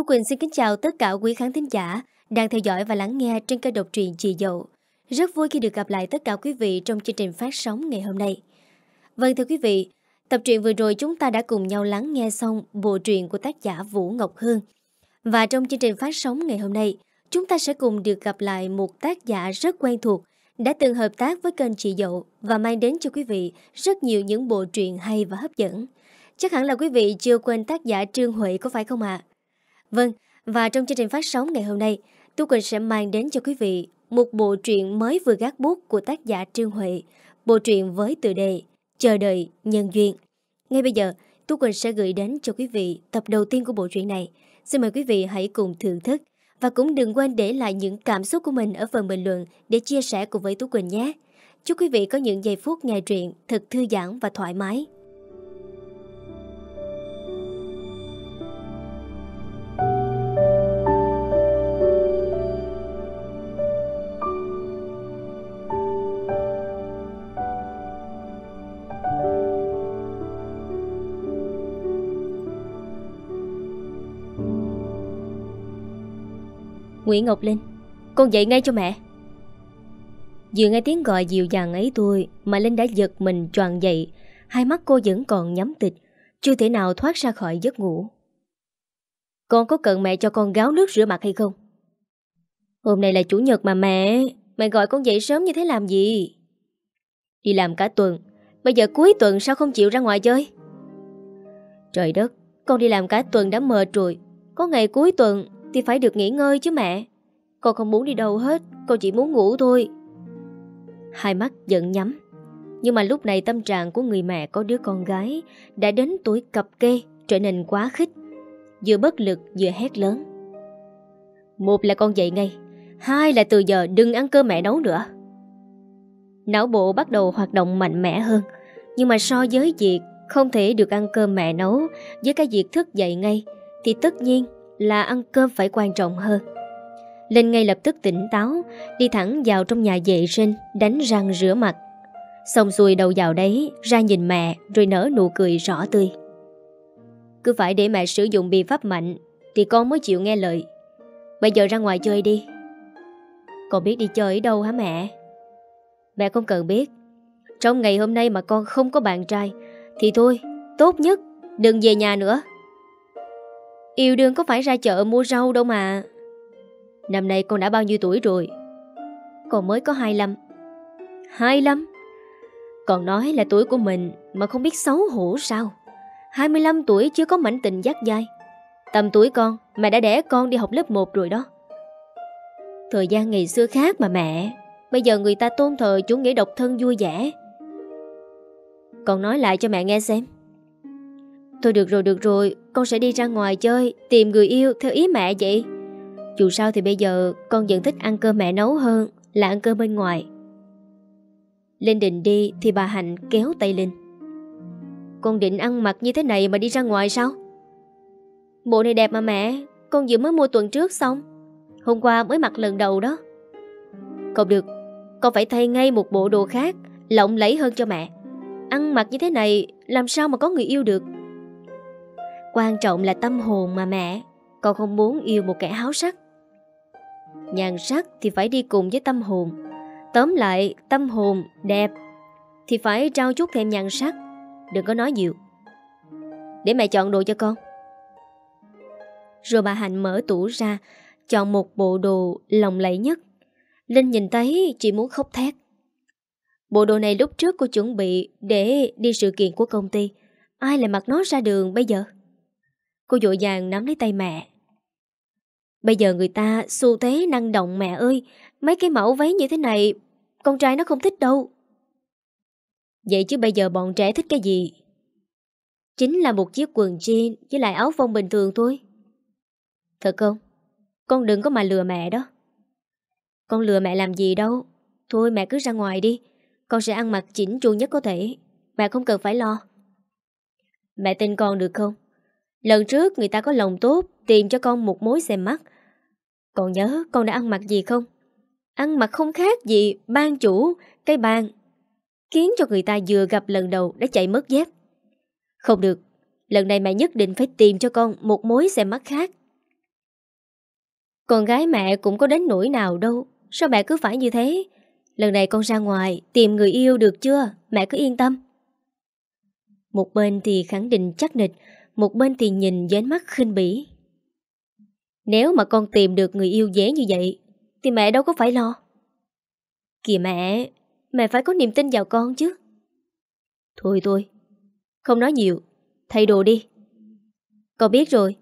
Tú Quỳnh xin kính chào tất cả quý khán thính giả đang theo dõi và lắng nghe trên kênh độc truyện Chị Dậu. Rất vui khi được gặp lại tất cả quý vị trong chương trình phát sóng ngày hôm nay. Vâng thưa quý vị, tập truyện vừa rồi chúng ta đã cùng nhau lắng nghe xong bộ truyện của tác giả Vũ Ngọc Hương. Và trong chương trình phát sóng ngày hôm nay, chúng ta sẽ cùng được gặp lại một tác giả rất quen thuộc đã từng hợp tác với kênh Chị Dậu và mang đến cho quý vị rất nhiều những bộ truyện hay và hấp dẫn. Chắc hẳn là quý vị chưa quên tác giả Trương Huệ có phải không ạ? À? Vâng, và trong chương trình phát sóng ngày hôm nay, Tu Quỳnh sẽ mang đến cho quý vị một bộ truyện mới vừa gác bút của tác giả Trương Huệ, bộ truyện với tựa đề Chờ đợi nhân duyên. Ngay bây giờ, Tu Quỳnh sẽ gửi đến cho quý vị tập đầu tiên của bộ truyện này. Xin mời quý vị hãy cùng thưởng thức và cũng đừng quên để lại những cảm xúc của mình ở phần bình luận để chia sẻ cùng với Tú Quỳnh nhé. Chúc quý vị có những giây phút nghe truyện thật thư giãn và thoải mái. Nguyễn Ngọc Linh Con dậy ngay cho mẹ Vừa nghe tiếng gọi dịu dàng ấy tôi Mà Linh đã giật mình choàng dậy Hai mắt cô vẫn còn nhắm tịch Chưa thể nào thoát ra khỏi giấc ngủ Con có cần mẹ cho con gáo nước rửa mặt hay không? Hôm nay là chủ nhật mà mẹ Mẹ gọi con dậy sớm như thế làm gì? Đi làm cả tuần Bây giờ cuối tuần sao không chịu ra ngoài chơi? Trời đất Con đi làm cả tuần đã mệt rồi Có ngày cuối tuần thì phải được nghỉ ngơi chứ mẹ. Con không muốn đi đâu hết, con chỉ muốn ngủ thôi. Hai mắt giận nhắm. Nhưng mà lúc này tâm trạng của người mẹ có đứa con gái đã đến tuổi cập kê, trở nên quá khích. Vừa bất lực vừa hét lớn. Một là con dậy ngay, hai là từ giờ đừng ăn cơm mẹ nấu nữa. Não bộ bắt đầu hoạt động mạnh mẽ hơn, nhưng mà so với việc không thể được ăn cơm mẹ nấu với cái việc thức dậy ngay thì tất nhiên là ăn cơm phải quan trọng hơn. Linh ngay lập tức tỉnh táo, đi thẳng vào trong nhà vệ sinh, đánh răng rửa mặt. Xong xuôi đầu vào đấy, ra nhìn mẹ rồi nở nụ cười rõ tươi. Cứ phải để mẹ sử dụng biện pháp mạnh thì con mới chịu nghe lời. Bây giờ ra ngoài chơi đi. Con biết đi chơi ở đâu hả mẹ? Mẹ không cần biết. Trong ngày hôm nay mà con không có bạn trai thì thôi, tốt nhất đừng về nhà nữa. Yêu đương có phải ra chợ mua rau đâu mà Năm nay con đã bao nhiêu tuổi rồi Con mới có 25 25? Còn nói là tuổi của mình Mà không biết xấu hổ sao 25 tuổi chưa có mảnh tình giác dai Tầm tuổi con Mà đã đẻ con đi học lớp 1 rồi đó Thời gian ngày xưa khác mà mẹ Bây giờ người ta tôn thờ chủ nghĩa độc thân vui vẻ Con nói lại cho mẹ nghe xem Thôi được rồi được rồi Con sẽ đi ra ngoài chơi Tìm người yêu theo ý mẹ vậy Dù sao thì bây giờ con vẫn thích ăn cơm mẹ nấu hơn Là ăn cơm bên ngoài Linh định đi thì bà Hạnh kéo tay Linh Con định ăn mặc như thế này mà đi ra ngoài sao Bộ này đẹp mà mẹ Con vừa mới mua tuần trước xong Hôm qua mới mặc lần đầu đó Không được Con phải thay ngay một bộ đồ khác Lộng lẫy hơn cho mẹ Ăn mặc như thế này Làm sao mà có người yêu được quan trọng là tâm hồn mà mẹ con không muốn yêu một kẻ háo sắc nhàn sắc thì phải đi cùng với tâm hồn tóm lại tâm hồn đẹp thì phải trao chút thêm nhàn sắc đừng có nói nhiều để mẹ chọn đồ cho con rồi bà hạnh mở tủ ra chọn một bộ đồ lòng lẫy nhất linh nhìn thấy chỉ muốn khóc thét bộ đồ này lúc trước cô chuẩn bị để đi sự kiện của công ty ai lại mặc nó ra đường bây giờ Cô dội vàng nắm lấy tay mẹ Bây giờ người ta xu thế năng động mẹ ơi Mấy cái mẫu váy như thế này Con trai nó không thích đâu Vậy chứ bây giờ bọn trẻ thích cái gì Chính là một chiếc quần jean Với lại áo phông bình thường thôi Thật không Con đừng có mà lừa mẹ đó Con lừa mẹ làm gì đâu Thôi mẹ cứ ra ngoài đi Con sẽ ăn mặc chỉnh chu nhất có thể Mẹ không cần phải lo Mẹ tin con được không Lần trước người ta có lòng tốt Tìm cho con một mối xem mắt Còn nhớ con đã ăn mặc gì không Ăn mặc không khác gì Ban chủ, cái bàn Khiến cho người ta vừa gặp lần đầu Đã chạy mất dép Không được, lần này mẹ nhất định phải tìm cho con Một mối xem mắt khác Con gái mẹ cũng có đến nỗi nào đâu Sao mẹ cứ phải như thế Lần này con ra ngoài Tìm người yêu được chưa Mẹ cứ yên tâm Một bên thì khẳng định chắc nịch một bên thì nhìn với ánh mắt khinh bỉ. Nếu mà con tìm được người yêu dễ như vậy, thì mẹ đâu có phải lo. Kìa mẹ, mẹ phải có niềm tin vào con chứ. Thôi thôi, không nói nhiều, thay đồ đi. Con biết rồi.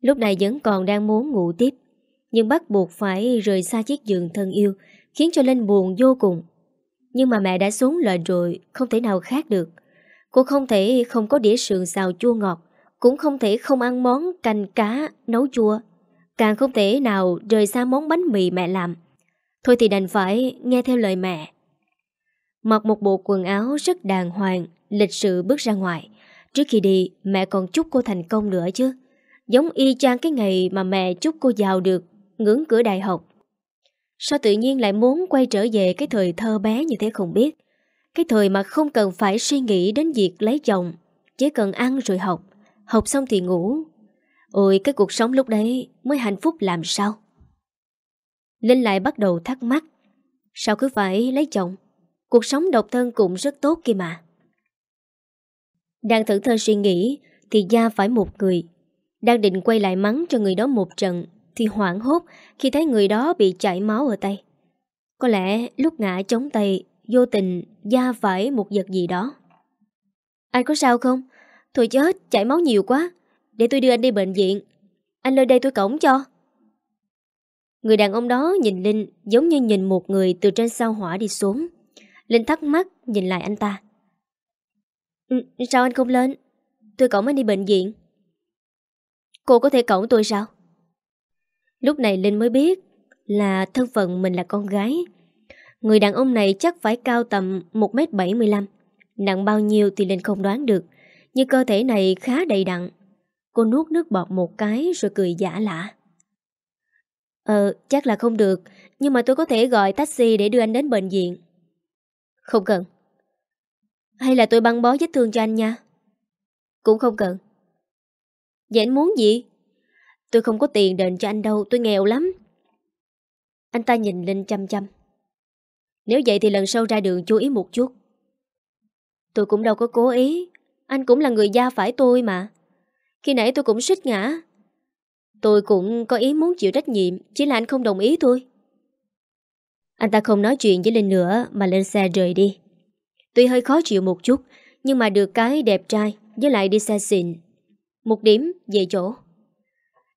Lúc này vẫn còn đang muốn ngủ tiếp, nhưng bắt buộc phải rời xa chiếc giường thân yêu, khiến cho Linh buồn vô cùng. Nhưng mà mẹ đã xuống lệnh rồi, không thể nào khác được. Cô không thể không có đĩa sườn xào chua ngọt, cũng không thể không ăn món canh cá nấu chua, càng không thể nào rời xa món bánh mì mẹ làm. Thôi thì đành phải nghe theo lời mẹ. Mặc một bộ quần áo rất đàng hoàng, lịch sự bước ra ngoài. Trước khi đi, mẹ còn chúc cô thành công nữa chứ. Giống y chang cái ngày mà mẹ chúc cô giàu được, ngưỡng cửa đại học. Sao tự nhiên lại muốn quay trở về cái thời thơ bé như thế không biết. Cái thời mà không cần phải suy nghĩ đến việc lấy chồng, chỉ cần ăn rồi học, học xong thì ngủ. Ôi cái cuộc sống lúc đấy mới hạnh phúc làm sao? Linh lại bắt đầu thắc mắc, sao cứ phải lấy chồng? Cuộc sống độc thân cũng rất tốt kia mà. Đang thử thơ suy nghĩ thì Gia phải một người. Đang định quay lại mắng cho người đó một trận thì hoảng hốt khi thấy người đó bị chảy máu ở tay. Có lẽ lúc ngã chống tay vô tình da phải một vật gì đó. Anh có sao không? Thôi chết, chảy máu nhiều quá. Để tôi đưa anh đi bệnh viện. Anh lên đây tôi cổng cho. Người đàn ông đó nhìn Linh giống như nhìn một người từ trên sao hỏa đi xuống. Linh thắc mắc nhìn lại anh ta. Ừ, sao anh không lên? Tôi cổng anh đi bệnh viện. Cô có thể cổng tôi sao? Lúc này Linh mới biết là thân phận mình là con gái Người đàn ông này chắc phải cao tầm 1m75 Nặng bao nhiêu thì Linh không đoán được Nhưng cơ thể này khá đầy đặn Cô nuốt nước bọt một cái rồi cười giả lạ Ờ chắc là không được Nhưng mà tôi có thể gọi taxi để đưa anh đến bệnh viện Không cần Hay là tôi băng bó vết thương cho anh nha Cũng không cần Vậy anh muốn gì? Tôi không có tiền đền cho anh đâu Tôi nghèo lắm Anh ta nhìn Linh chăm chăm nếu vậy thì lần sau ra đường chú ý một chút. Tôi cũng đâu có cố ý. Anh cũng là người gia phải tôi mà. Khi nãy tôi cũng suýt ngã. Tôi cũng có ý muốn chịu trách nhiệm, chỉ là anh không đồng ý thôi. Anh ta không nói chuyện với Linh nữa mà lên xe rời đi. Tuy hơi khó chịu một chút, nhưng mà được cái đẹp trai, với lại đi xe xịn. Một điểm, về chỗ.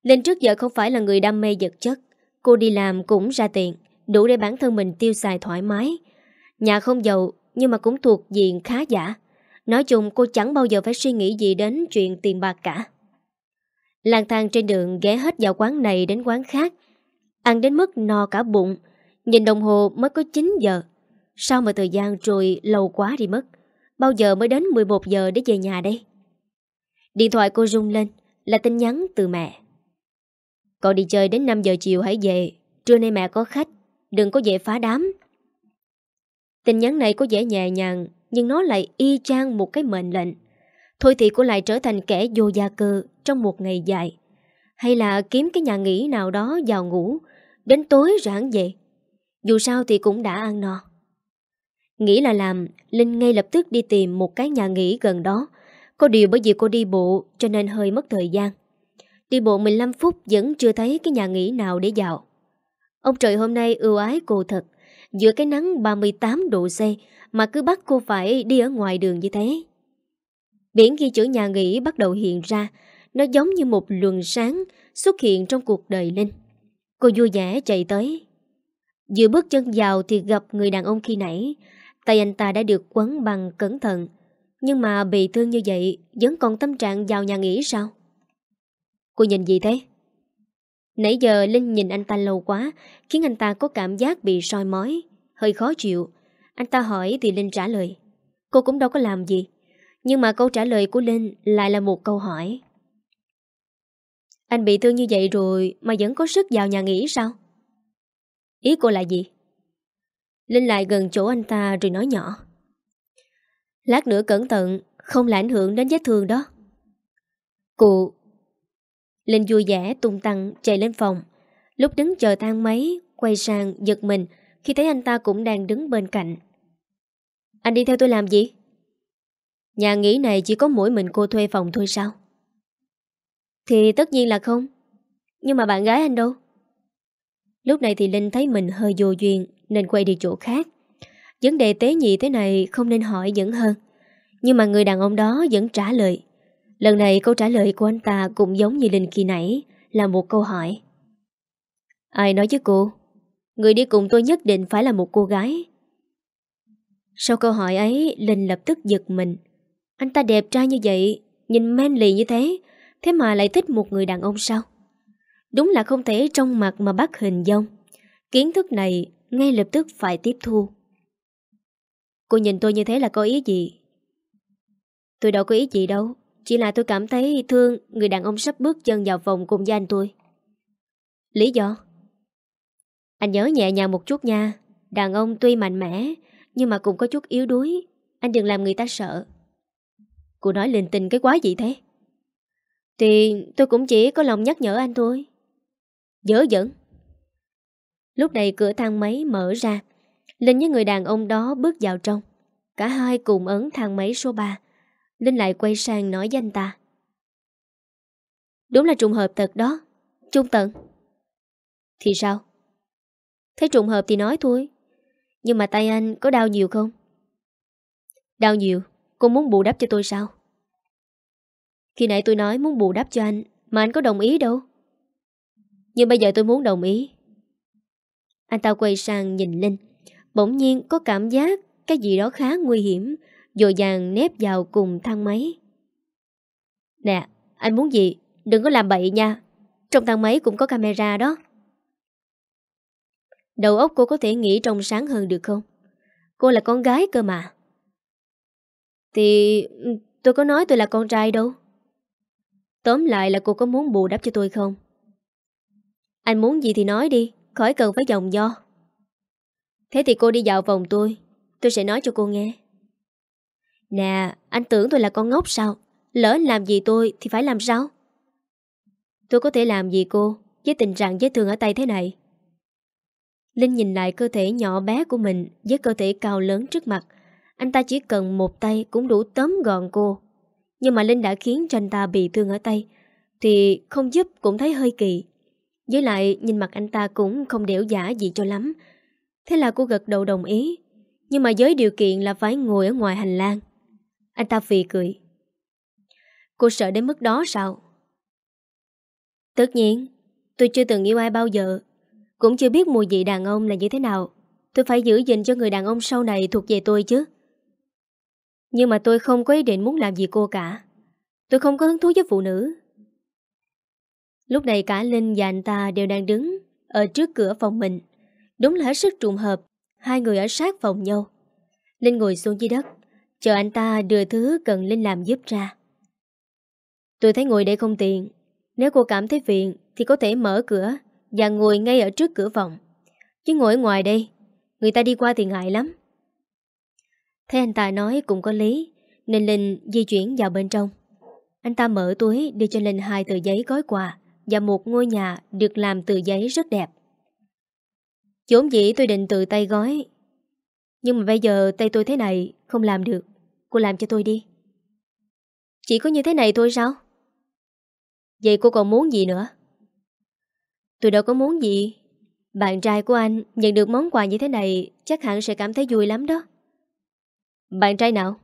Linh trước giờ không phải là người đam mê vật chất, cô đi làm cũng ra tiền đủ để bản thân mình tiêu xài thoải mái. Nhà không giàu nhưng mà cũng thuộc diện khá giả. Nói chung cô chẳng bao giờ phải suy nghĩ gì đến chuyện tiền bạc cả. Lang thang trên đường ghé hết vào quán này đến quán khác. Ăn đến mức no cả bụng. Nhìn đồng hồ mới có 9 giờ. Sao mà thời gian trôi lâu quá đi mất. Bao giờ mới đến 11 giờ để về nhà đây? Điện thoại cô rung lên là tin nhắn từ mẹ. Cậu đi chơi đến 5 giờ chiều hãy về. Trưa nay mẹ có khách, Đừng có dễ phá đám. Tin nhắn này có vẻ nhẹ nhàng, nhưng nó lại y chang một cái mệnh lệnh. Thôi thì cô lại trở thành kẻ vô gia cư trong một ngày dài. Hay là kiếm cái nhà nghỉ nào đó vào ngủ, đến tối rãng về. Dù sao thì cũng đã ăn no. Nghĩ là làm, Linh ngay lập tức đi tìm một cái nhà nghỉ gần đó. Có điều bởi vì cô đi bộ cho nên hơi mất thời gian. Đi bộ 15 phút vẫn chưa thấy cái nhà nghỉ nào để vào. Ông trời hôm nay ưu ái cô thật Giữa cái nắng 38 độ C Mà cứ bắt cô phải đi ở ngoài đường như thế Biển ghi chữ nhà nghỉ bắt đầu hiện ra Nó giống như một luồng sáng Xuất hiện trong cuộc đời Linh Cô vui vẻ chạy tới giữa bước chân vào thì gặp người đàn ông khi nãy Tay anh ta đã được quấn bằng cẩn thận Nhưng mà bị thương như vậy Vẫn còn tâm trạng vào nhà nghỉ sao Cô nhìn gì thế Nãy giờ Linh nhìn anh ta lâu quá, khiến anh ta có cảm giác bị soi mói, hơi khó chịu. Anh ta hỏi thì Linh trả lời. Cô cũng đâu có làm gì. Nhưng mà câu trả lời của Linh lại là một câu hỏi. Anh bị thương như vậy rồi mà vẫn có sức vào nhà nghỉ sao? Ý cô là gì? Linh lại gần chỗ anh ta rồi nói nhỏ. Lát nữa cẩn thận, không là ảnh hưởng đến vết thương đó. Cô, Linh vui vẻ tung tăng chạy lên phòng Lúc đứng chờ thang máy Quay sang giật mình Khi thấy anh ta cũng đang đứng bên cạnh Anh đi theo tôi làm gì? Nhà nghỉ này chỉ có mỗi mình cô thuê phòng thôi sao? Thì tất nhiên là không Nhưng mà bạn gái anh đâu? Lúc này thì Linh thấy mình hơi vô duyên Nên quay đi chỗ khác Vấn đề tế nhị thế này không nên hỏi vẫn hơn Nhưng mà người đàn ông đó vẫn trả lời Lần này câu trả lời của anh ta cũng giống như Linh khi nãy, là một câu hỏi. Ai nói với cô? Người đi cùng tôi nhất định phải là một cô gái. Sau câu hỏi ấy, Linh lập tức giật mình. Anh ta đẹp trai như vậy, nhìn manly như thế, thế mà lại thích một người đàn ông sao? Đúng là không thể trong mặt mà bắt hình dông. Kiến thức này ngay lập tức phải tiếp thu. Cô nhìn tôi như thế là có ý gì? Tôi đâu có ý gì đâu. Chỉ là tôi cảm thấy thương người đàn ông sắp bước chân vào vòng cùng với anh tôi. Lý do? Anh nhớ nhẹ nhàng một chút nha. Đàn ông tuy mạnh mẽ, nhưng mà cũng có chút yếu đuối. Anh đừng làm người ta sợ. Cô nói linh tinh cái quá gì thế? Thì tôi cũng chỉ có lòng nhắc nhở anh thôi. Dỡ dẫn. Lúc này cửa thang máy mở ra. Linh với người đàn ông đó bước vào trong. Cả hai cùng ấn thang máy số 3 Linh lại quay sang nói với anh ta Đúng là trùng hợp thật đó Trung tận Thì sao Thấy trùng hợp thì nói thôi Nhưng mà tay anh có đau nhiều không Đau nhiều Cô muốn bù đắp cho tôi sao Khi nãy tôi nói muốn bù đắp cho anh Mà anh có đồng ý đâu Nhưng bây giờ tôi muốn đồng ý Anh ta quay sang nhìn Linh Bỗng nhiên có cảm giác Cái gì đó khá nguy hiểm Dội dàng nép vào cùng thang máy Nè anh muốn gì Đừng có làm bậy nha Trong thang máy cũng có camera đó Đầu óc cô có thể nghĩ trong sáng hơn được không Cô là con gái cơ mà Thì ừ, tôi có nói tôi là con trai đâu Tóm lại là cô có muốn bù đắp cho tôi không Anh muốn gì thì nói đi Khỏi cần phải dòng do Thế thì cô đi dạo vòng tôi Tôi sẽ nói cho cô nghe Nè, anh tưởng tôi là con ngốc sao? Lỡ làm gì tôi thì phải làm sao? Tôi có thể làm gì cô với tình trạng vết thương ở tay thế này? Linh nhìn lại cơ thể nhỏ bé của mình với cơ thể cao lớn trước mặt. Anh ta chỉ cần một tay cũng đủ tóm gọn cô. Nhưng mà Linh đã khiến cho anh ta bị thương ở tay thì không giúp cũng thấy hơi kỳ. Với lại nhìn mặt anh ta cũng không đẻo giả gì cho lắm. Thế là cô gật đầu đồng ý. Nhưng mà với điều kiện là phải ngồi ở ngoài hành lang. Anh ta phì cười Cô sợ đến mức đó sao Tất nhiên Tôi chưa từng yêu ai bao giờ Cũng chưa biết mùi vị đàn ông là như thế nào Tôi phải giữ gìn cho người đàn ông sau này thuộc về tôi chứ Nhưng mà tôi không có ý định muốn làm gì cô cả Tôi không có hứng thú với phụ nữ Lúc này cả Linh và anh ta đều đang đứng Ở trước cửa phòng mình Đúng là hết sức trùng hợp Hai người ở sát phòng nhau Linh ngồi xuống dưới đất Chờ anh ta đưa thứ cần Linh làm giúp ra Tôi thấy ngồi đây không tiện Nếu cô cảm thấy phiền Thì có thể mở cửa Và ngồi ngay ở trước cửa phòng Chứ ngồi ngoài đây Người ta đi qua thì ngại lắm Thấy anh ta nói cũng có lý Nên Linh di chuyển vào bên trong Anh ta mở túi đưa cho Linh hai tờ giấy gói quà Và một ngôi nhà được làm từ giấy rất đẹp Chốn dĩ tôi định tự tay gói Nhưng mà bây giờ tay tôi thế này không làm được Cô làm cho tôi đi Chỉ có như thế này thôi sao Vậy cô còn muốn gì nữa Tôi đâu có muốn gì Bạn trai của anh nhận được món quà như thế này Chắc hẳn sẽ cảm thấy vui lắm đó Bạn trai nào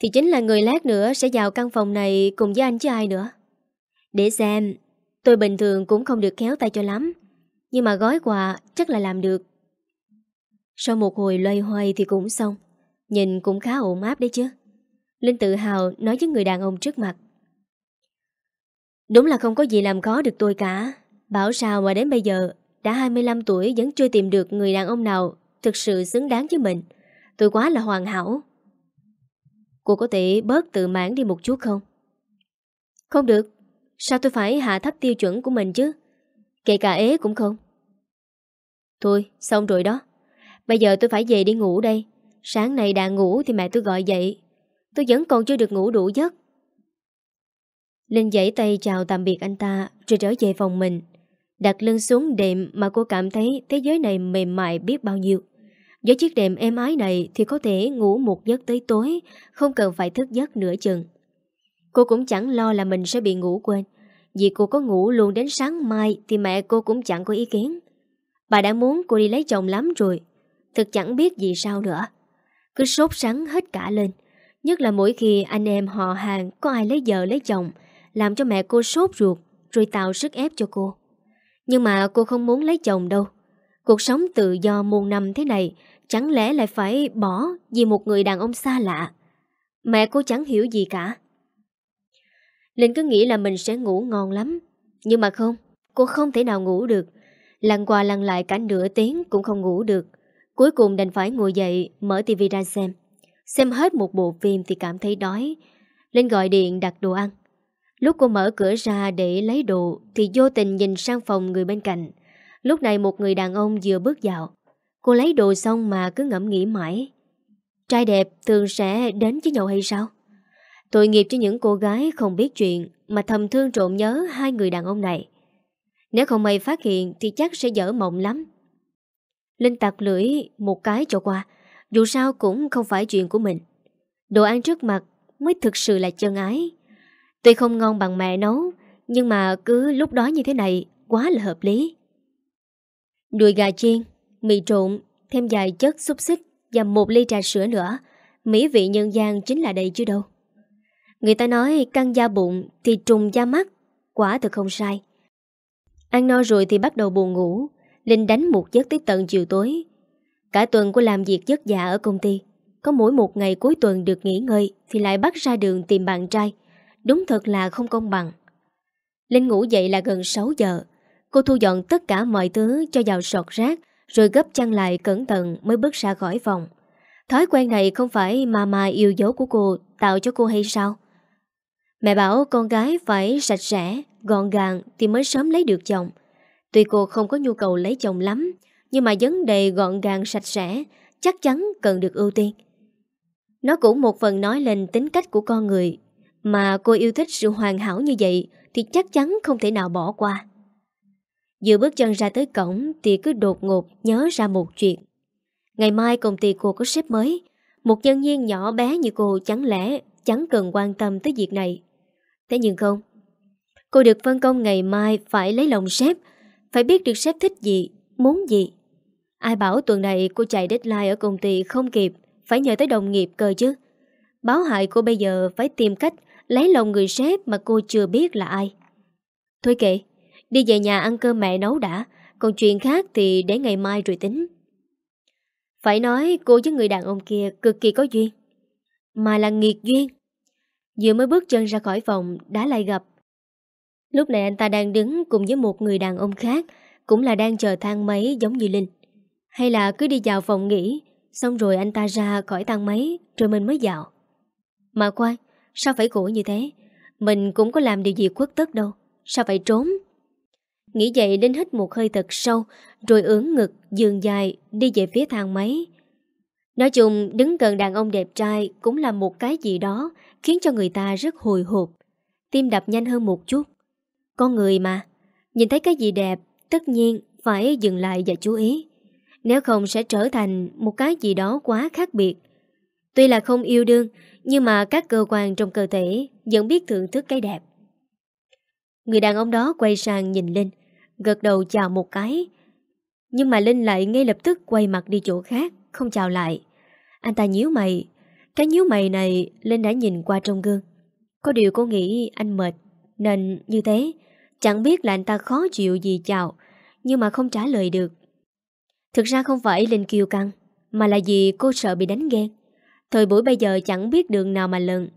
Thì chính là người lát nữa Sẽ vào căn phòng này cùng với anh chứ ai nữa Để xem Tôi bình thường cũng không được khéo tay cho lắm Nhưng mà gói quà chắc là làm được Sau một hồi loay hoay thì cũng xong Nhìn cũng khá ổn áp đấy chứ Linh tự hào nói với người đàn ông trước mặt Đúng là không có gì làm khó được tôi cả Bảo sao mà đến bây giờ Đã 25 tuổi vẫn chưa tìm được người đàn ông nào Thực sự xứng đáng với mình Tôi quá là hoàn hảo Cô có thể bớt tự mãn đi một chút không? Không được Sao tôi phải hạ thấp tiêu chuẩn của mình chứ Kể cả ế cũng không Thôi xong rồi đó Bây giờ tôi phải về đi ngủ đây Sáng nay đã ngủ thì mẹ tôi gọi dậy Tôi vẫn còn chưa được ngủ đủ giấc Linh dãy tay chào tạm biệt anh ta Rồi trở về phòng mình Đặt lưng xuống đệm mà cô cảm thấy Thế giới này mềm mại biết bao nhiêu Với chiếc đệm êm ái này Thì có thể ngủ một giấc tới tối Không cần phải thức giấc nửa chừng Cô cũng chẳng lo là mình sẽ bị ngủ quên Vì cô có ngủ luôn đến sáng mai Thì mẹ cô cũng chẳng có ý kiến Bà đã muốn cô đi lấy chồng lắm rồi Thực chẳng biết gì sao nữa cứ sốt sắng hết cả lên. Nhất là mỗi khi anh em họ hàng có ai lấy vợ lấy chồng, làm cho mẹ cô sốt ruột rồi tạo sức ép cho cô. Nhưng mà cô không muốn lấy chồng đâu. Cuộc sống tự do muôn năm thế này chẳng lẽ lại phải bỏ vì một người đàn ông xa lạ. Mẹ cô chẳng hiểu gì cả. Linh cứ nghĩ là mình sẽ ngủ ngon lắm. Nhưng mà không, cô không thể nào ngủ được. Lăn qua lăn lại cả nửa tiếng cũng không ngủ được. Cuối cùng đành phải ngồi dậy Mở tivi ra xem Xem hết một bộ phim thì cảm thấy đói Lên gọi điện đặt đồ ăn Lúc cô mở cửa ra để lấy đồ Thì vô tình nhìn sang phòng người bên cạnh Lúc này một người đàn ông vừa bước vào Cô lấy đồ xong mà cứ ngẫm nghĩ mãi Trai đẹp thường sẽ đến với nhậu hay sao? Tội nghiệp cho những cô gái không biết chuyện Mà thầm thương trộm nhớ hai người đàn ông này Nếu không may phát hiện Thì chắc sẽ dở mộng lắm Linh tạc lưỡi một cái cho qua Dù sao cũng không phải chuyện của mình Đồ ăn trước mặt mới thực sự là chân ái Tuy không ngon bằng mẹ nấu Nhưng mà cứ lúc đó như thế này Quá là hợp lý Đùi gà chiên Mì trộn Thêm vài chất xúc xích Và một ly trà sữa nữa Mỹ vị nhân gian chính là đây chứ đâu Người ta nói căng da bụng Thì trùng da mắt Quả thật không sai Ăn no rồi thì bắt đầu buồn ngủ Linh đánh một giấc tới tận chiều tối. Cả tuần cô làm việc giấc dạ ở công ty. Có mỗi một ngày cuối tuần được nghỉ ngơi thì lại bắt ra đường tìm bạn trai. Đúng thật là không công bằng. Linh ngủ dậy là gần 6 giờ. Cô thu dọn tất cả mọi thứ cho vào sọt rác rồi gấp chăn lại cẩn thận mới bước ra khỏi phòng. Thói quen này không phải mà mà yêu dấu của cô tạo cho cô hay sao? Mẹ bảo con gái phải sạch sẽ, gọn gàng thì mới sớm lấy được chồng. Tuy cô không có nhu cầu lấy chồng lắm, nhưng mà vấn đề gọn gàng sạch sẽ chắc chắn cần được ưu tiên. Nó cũng một phần nói lên tính cách của con người, mà cô yêu thích sự hoàn hảo như vậy thì chắc chắn không thể nào bỏ qua. Vừa bước chân ra tới cổng thì cứ đột ngột nhớ ra một chuyện. Ngày mai công ty cô có sếp mới, một nhân viên nhỏ bé như cô chẳng lẽ chẳng cần quan tâm tới việc này. Thế nhưng không, cô được phân công ngày mai phải lấy lòng sếp, phải biết được sếp thích gì, muốn gì. Ai bảo tuần này cô chạy deadline ở công ty không kịp, phải nhờ tới đồng nghiệp cơ chứ. Báo hại cô bây giờ phải tìm cách lấy lòng người sếp mà cô chưa biết là ai. Thôi kệ, đi về nhà ăn cơm mẹ nấu đã, còn chuyện khác thì để ngày mai rồi tính. Phải nói cô với người đàn ông kia cực kỳ có duyên. Mà là nghiệt duyên. Vừa mới bước chân ra khỏi phòng đã lại gặp Lúc này anh ta đang đứng cùng với một người đàn ông khác, cũng là đang chờ thang máy giống như Linh. Hay là cứ đi vào phòng nghỉ, xong rồi anh ta ra khỏi thang máy rồi mình mới dạo. Mà quay, sao phải khổ như thế? Mình cũng có làm điều gì khuất tất đâu, sao phải trốn? Nghĩ vậy Linh hít một hơi thật sâu, rồi ưỡn ngực, dường dài, đi về phía thang máy. Nói chung, đứng gần đàn ông đẹp trai cũng là một cái gì đó khiến cho người ta rất hồi hộp. Tim đập nhanh hơn một chút, con người mà, nhìn thấy cái gì đẹp, tất nhiên phải dừng lại và chú ý. Nếu không sẽ trở thành một cái gì đó quá khác biệt. Tuy là không yêu đương, nhưng mà các cơ quan trong cơ thể vẫn biết thưởng thức cái đẹp. Người đàn ông đó quay sang nhìn Linh, gật đầu chào một cái. Nhưng mà Linh lại ngay lập tức quay mặt đi chỗ khác, không chào lại. Anh ta nhíu mày. Cái nhíu mày này Linh đã nhìn qua trong gương. Có điều cô nghĩ anh mệt, nên như thế. Chẳng biết là anh ta khó chịu gì chào Nhưng mà không trả lời được Thực ra không phải Linh kiêu căng Mà là vì cô sợ bị đánh ghen Thời buổi bây giờ chẳng biết đường nào mà lần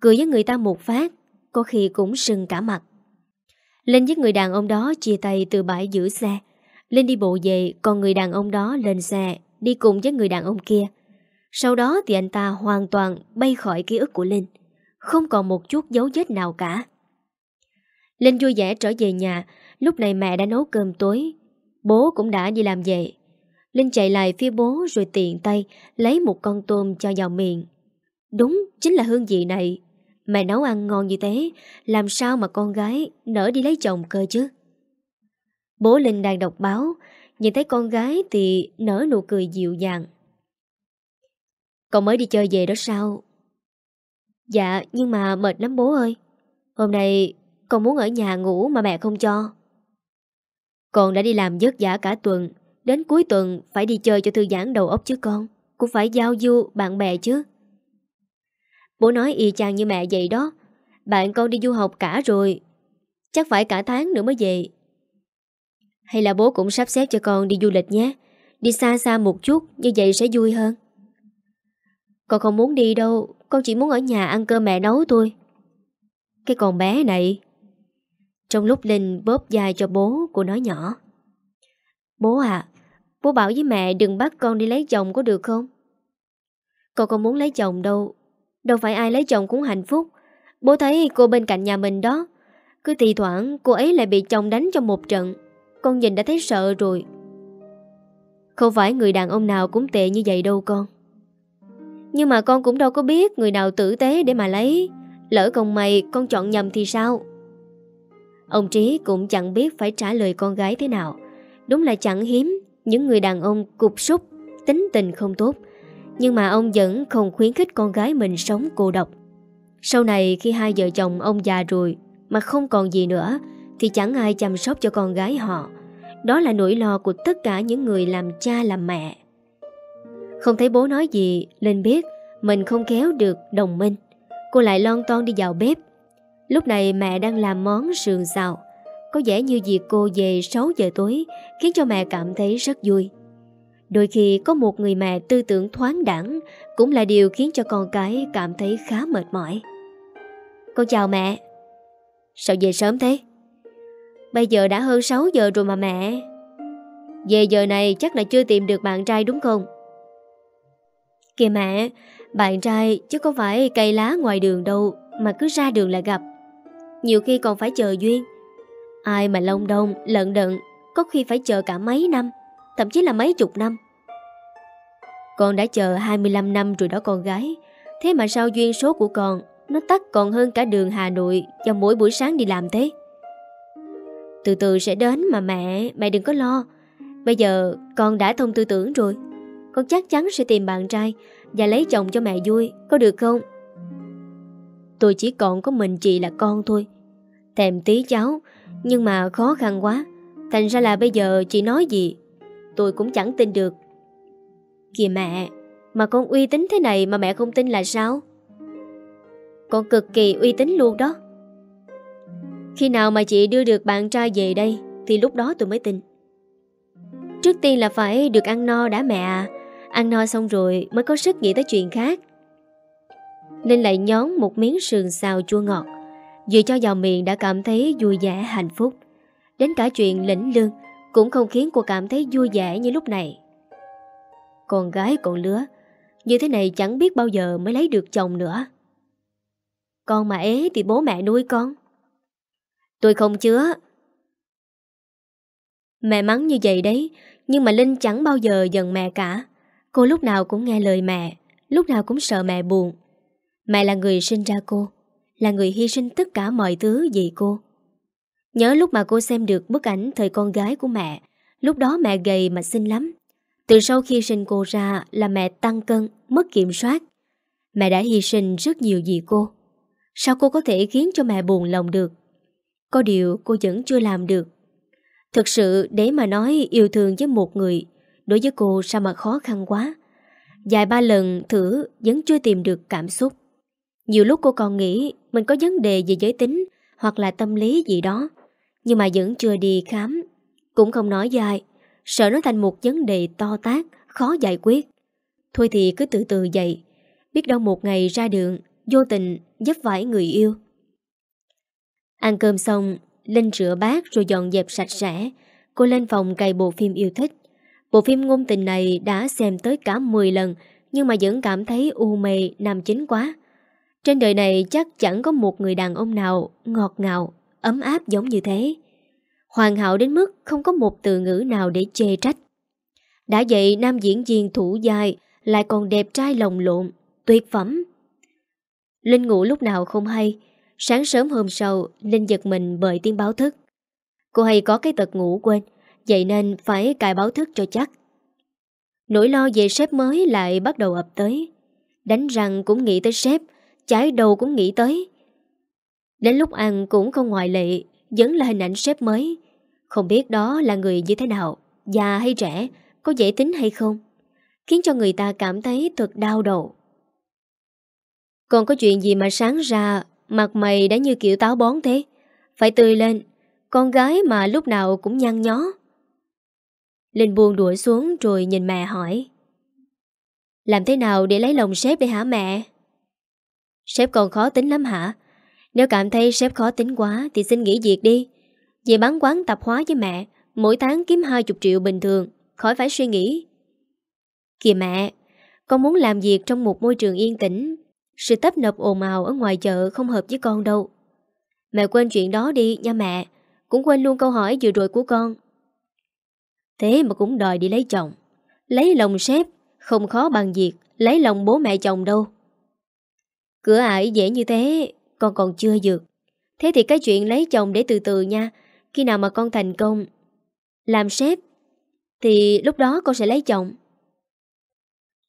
Cười với người ta một phát Có khi cũng sưng cả mặt Linh với người đàn ông đó chia tay từ bãi giữ xe Linh đi bộ về Còn người đàn ông đó lên xe Đi cùng với người đàn ông kia Sau đó thì anh ta hoàn toàn bay khỏi ký ức của Linh Không còn một chút dấu vết nào cả Linh vui vẻ trở về nhà, lúc này mẹ đã nấu cơm tối. Bố cũng đã đi làm về. Linh chạy lại phía bố rồi tiện tay lấy một con tôm cho vào miệng. Đúng, chính là hương vị này. Mẹ nấu ăn ngon như thế, làm sao mà con gái nỡ đi lấy chồng cơ chứ? Bố Linh đang đọc báo, nhìn thấy con gái thì nở nụ cười dịu dàng. Con mới đi chơi về đó sao? Dạ, nhưng mà mệt lắm bố ơi. Hôm nay con muốn ở nhà ngủ mà mẹ không cho Con đã đi làm vất vả cả tuần Đến cuối tuần phải đi chơi cho thư giãn đầu óc chứ con Cũng phải giao du bạn bè chứ Bố nói y chang như mẹ vậy đó Bạn con đi du học cả rồi Chắc phải cả tháng nữa mới về Hay là bố cũng sắp xếp cho con đi du lịch nhé Đi xa xa một chút Như vậy sẽ vui hơn Con không muốn đi đâu Con chỉ muốn ở nhà ăn cơm mẹ nấu thôi Cái con bé này trong lúc Linh bóp dài cho bố của nói nhỏ Bố à Bố bảo với mẹ đừng bắt con đi lấy chồng có được không Con không muốn lấy chồng đâu Đâu phải ai lấy chồng cũng hạnh phúc Bố thấy cô bên cạnh nhà mình đó Cứ thì thoảng cô ấy lại bị chồng đánh trong một trận Con nhìn đã thấy sợ rồi Không phải người đàn ông nào cũng tệ như vậy đâu con Nhưng mà con cũng đâu có biết người nào tử tế để mà lấy Lỡ còn mày con chọn nhầm thì sao Ông Trí cũng chẳng biết phải trả lời con gái thế nào Đúng là chẳng hiếm Những người đàn ông cục súc Tính tình không tốt Nhưng mà ông vẫn không khuyến khích con gái mình sống cô độc Sau này khi hai vợ chồng ông già rồi Mà không còn gì nữa Thì chẳng ai chăm sóc cho con gái họ Đó là nỗi lo của tất cả những người làm cha làm mẹ Không thấy bố nói gì Linh biết Mình không kéo được đồng minh Cô lại lon ton đi vào bếp Lúc này mẹ đang làm món sườn xào Có vẻ như việc cô về 6 giờ tối Khiến cho mẹ cảm thấy rất vui Đôi khi có một người mẹ tư tưởng thoáng đẳng Cũng là điều khiến cho con cái cảm thấy khá mệt mỏi Con chào mẹ Sao về sớm thế? Bây giờ đã hơn 6 giờ rồi mà mẹ Về giờ này chắc là chưa tìm được bạn trai đúng không? Kìa mẹ, bạn trai chứ có phải cây lá ngoài đường đâu mà cứ ra đường là gặp nhiều khi còn phải chờ duyên Ai mà lông đông, lận đận Có khi phải chờ cả mấy năm Thậm chí là mấy chục năm Con đã chờ 25 năm rồi đó con gái Thế mà sao duyên số của con Nó tắt còn hơn cả đường Hà Nội Và mỗi buổi sáng đi làm thế Từ từ sẽ đến mà mẹ Mẹ đừng có lo Bây giờ con đã thông tư tưởng rồi Con chắc chắn sẽ tìm bạn trai Và lấy chồng cho mẹ vui Có được không Tôi chỉ còn có mình chị là con thôi Thèm tí cháu Nhưng mà khó khăn quá Thành ra là bây giờ chị nói gì Tôi cũng chẳng tin được Kìa mẹ Mà con uy tín thế này mà mẹ không tin là sao Con cực kỳ uy tín luôn đó Khi nào mà chị đưa được bạn trai về đây Thì lúc đó tôi mới tin Trước tiên là phải được ăn no đã mẹ Ăn no xong rồi mới có sức nghĩ tới chuyện khác Linh lại nhón một miếng sườn xào chua ngọt Vừa cho vào miệng đã cảm thấy vui vẻ hạnh phúc Đến cả chuyện lĩnh lương Cũng không khiến cô cảm thấy vui vẻ như lúc này Con gái còn lứa Như thế này chẳng biết bao giờ mới lấy được chồng nữa Con mà ế thì bố mẹ nuôi con Tôi không chứa Mẹ mắng như vậy đấy Nhưng mà Linh chẳng bao giờ giận mẹ cả Cô lúc nào cũng nghe lời mẹ Lúc nào cũng sợ mẹ buồn Mẹ là người sinh ra cô Là người hy sinh tất cả mọi thứ vì cô Nhớ lúc mà cô xem được bức ảnh thời con gái của mẹ Lúc đó mẹ gầy mà xinh lắm Từ sau khi sinh cô ra là mẹ tăng cân, mất kiểm soát Mẹ đã hy sinh rất nhiều vì cô Sao cô có thể khiến cho mẹ buồn lòng được Có điều cô vẫn chưa làm được Thực sự để mà nói yêu thương với một người Đối với cô sao mà khó khăn quá Dài ba lần thử vẫn chưa tìm được cảm xúc nhiều lúc cô còn nghĩ mình có vấn đề về giới tính hoặc là tâm lý gì đó, nhưng mà vẫn chưa đi khám, cũng không nói dài sợ nó thành một vấn đề to tác, khó giải quyết. Thôi thì cứ từ từ vậy, biết đâu một ngày ra đường, vô tình dấp vải người yêu. Ăn cơm xong, Linh rửa bát rồi dọn dẹp sạch sẽ, cô lên phòng cày bộ phim yêu thích. Bộ phim ngôn tình này đã xem tới cả 10 lần nhưng mà vẫn cảm thấy u mê nam chính quá. Trên đời này chắc chẳng có một người đàn ông nào ngọt ngào, ấm áp giống như thế. Hoàn hảo đến mức không có một từ ngữ nào để chê trách. Đã vậy nam diễn viên thủ dài lại còn đẹp trai lồng lộn, tuyệt phẩm. Linh ngủ lúc nào không hay, sáng sớm hôm sau Linh giật mình bởi tiếng báo thức. Cô hay có cái tật ngủ quên, vậy nên phải cài báo thức cho chắc. Nỗi lo về sếp mới lại bắt đầu ập tới. Đánh răng cũng nghĩ tới sếp, chải đầu cũng nghĩ tới. Đến lúc ăn cũng không ngoại lệ, vẫn là hình ảnh sếp mới. Không biết đó là người như thế nào, già hay trẻ, có dễ tính hay không, khiến cho người ta cảm thấy thật đau đầu. Còn có chuyện gì mà sáng ra, mặt mày đã như kiểu táo bón thế, phải tươi lên, con gái mà lúc nào cũng nhăn nhó. Linh buông đuổi xuống rồi nhìn mẹ hỏi. Làm thế nào để lấy lòng sếp đây hả mẹ? Sếp còn khó tính lắm hả? Nếu cảm thấy sếp khó tính quá thì xin nghỉ việc đi. Về bán quán tạp hóa với mẹ, mỗi tháng kiếm 20 triệu bình thường, khỏi phải suy nghĩ. Kìa mẹ, con muốn làm việc trong một môi trường yên tĩnh. Sự tấp nập ồn ào ở ngoài chợ không hợp với con đâu. Mẹ quên chuyện đó đi nha mẹ, cũng quên luôn câu hỏi vừa rồi của con. Thế mà cũng đòi đi lấy chồng. Lấy lòng sếp, không khó bằng việc lấy lòng bố mẹ chồng đâu. Cửa ải dễ như thế, con còn chưa dược. Thế thì cái chuyện lấy chồng để từ từ nha. Khi nào mà con thành công, làm sếp, thì lúc đó con sẽ lấy chồng.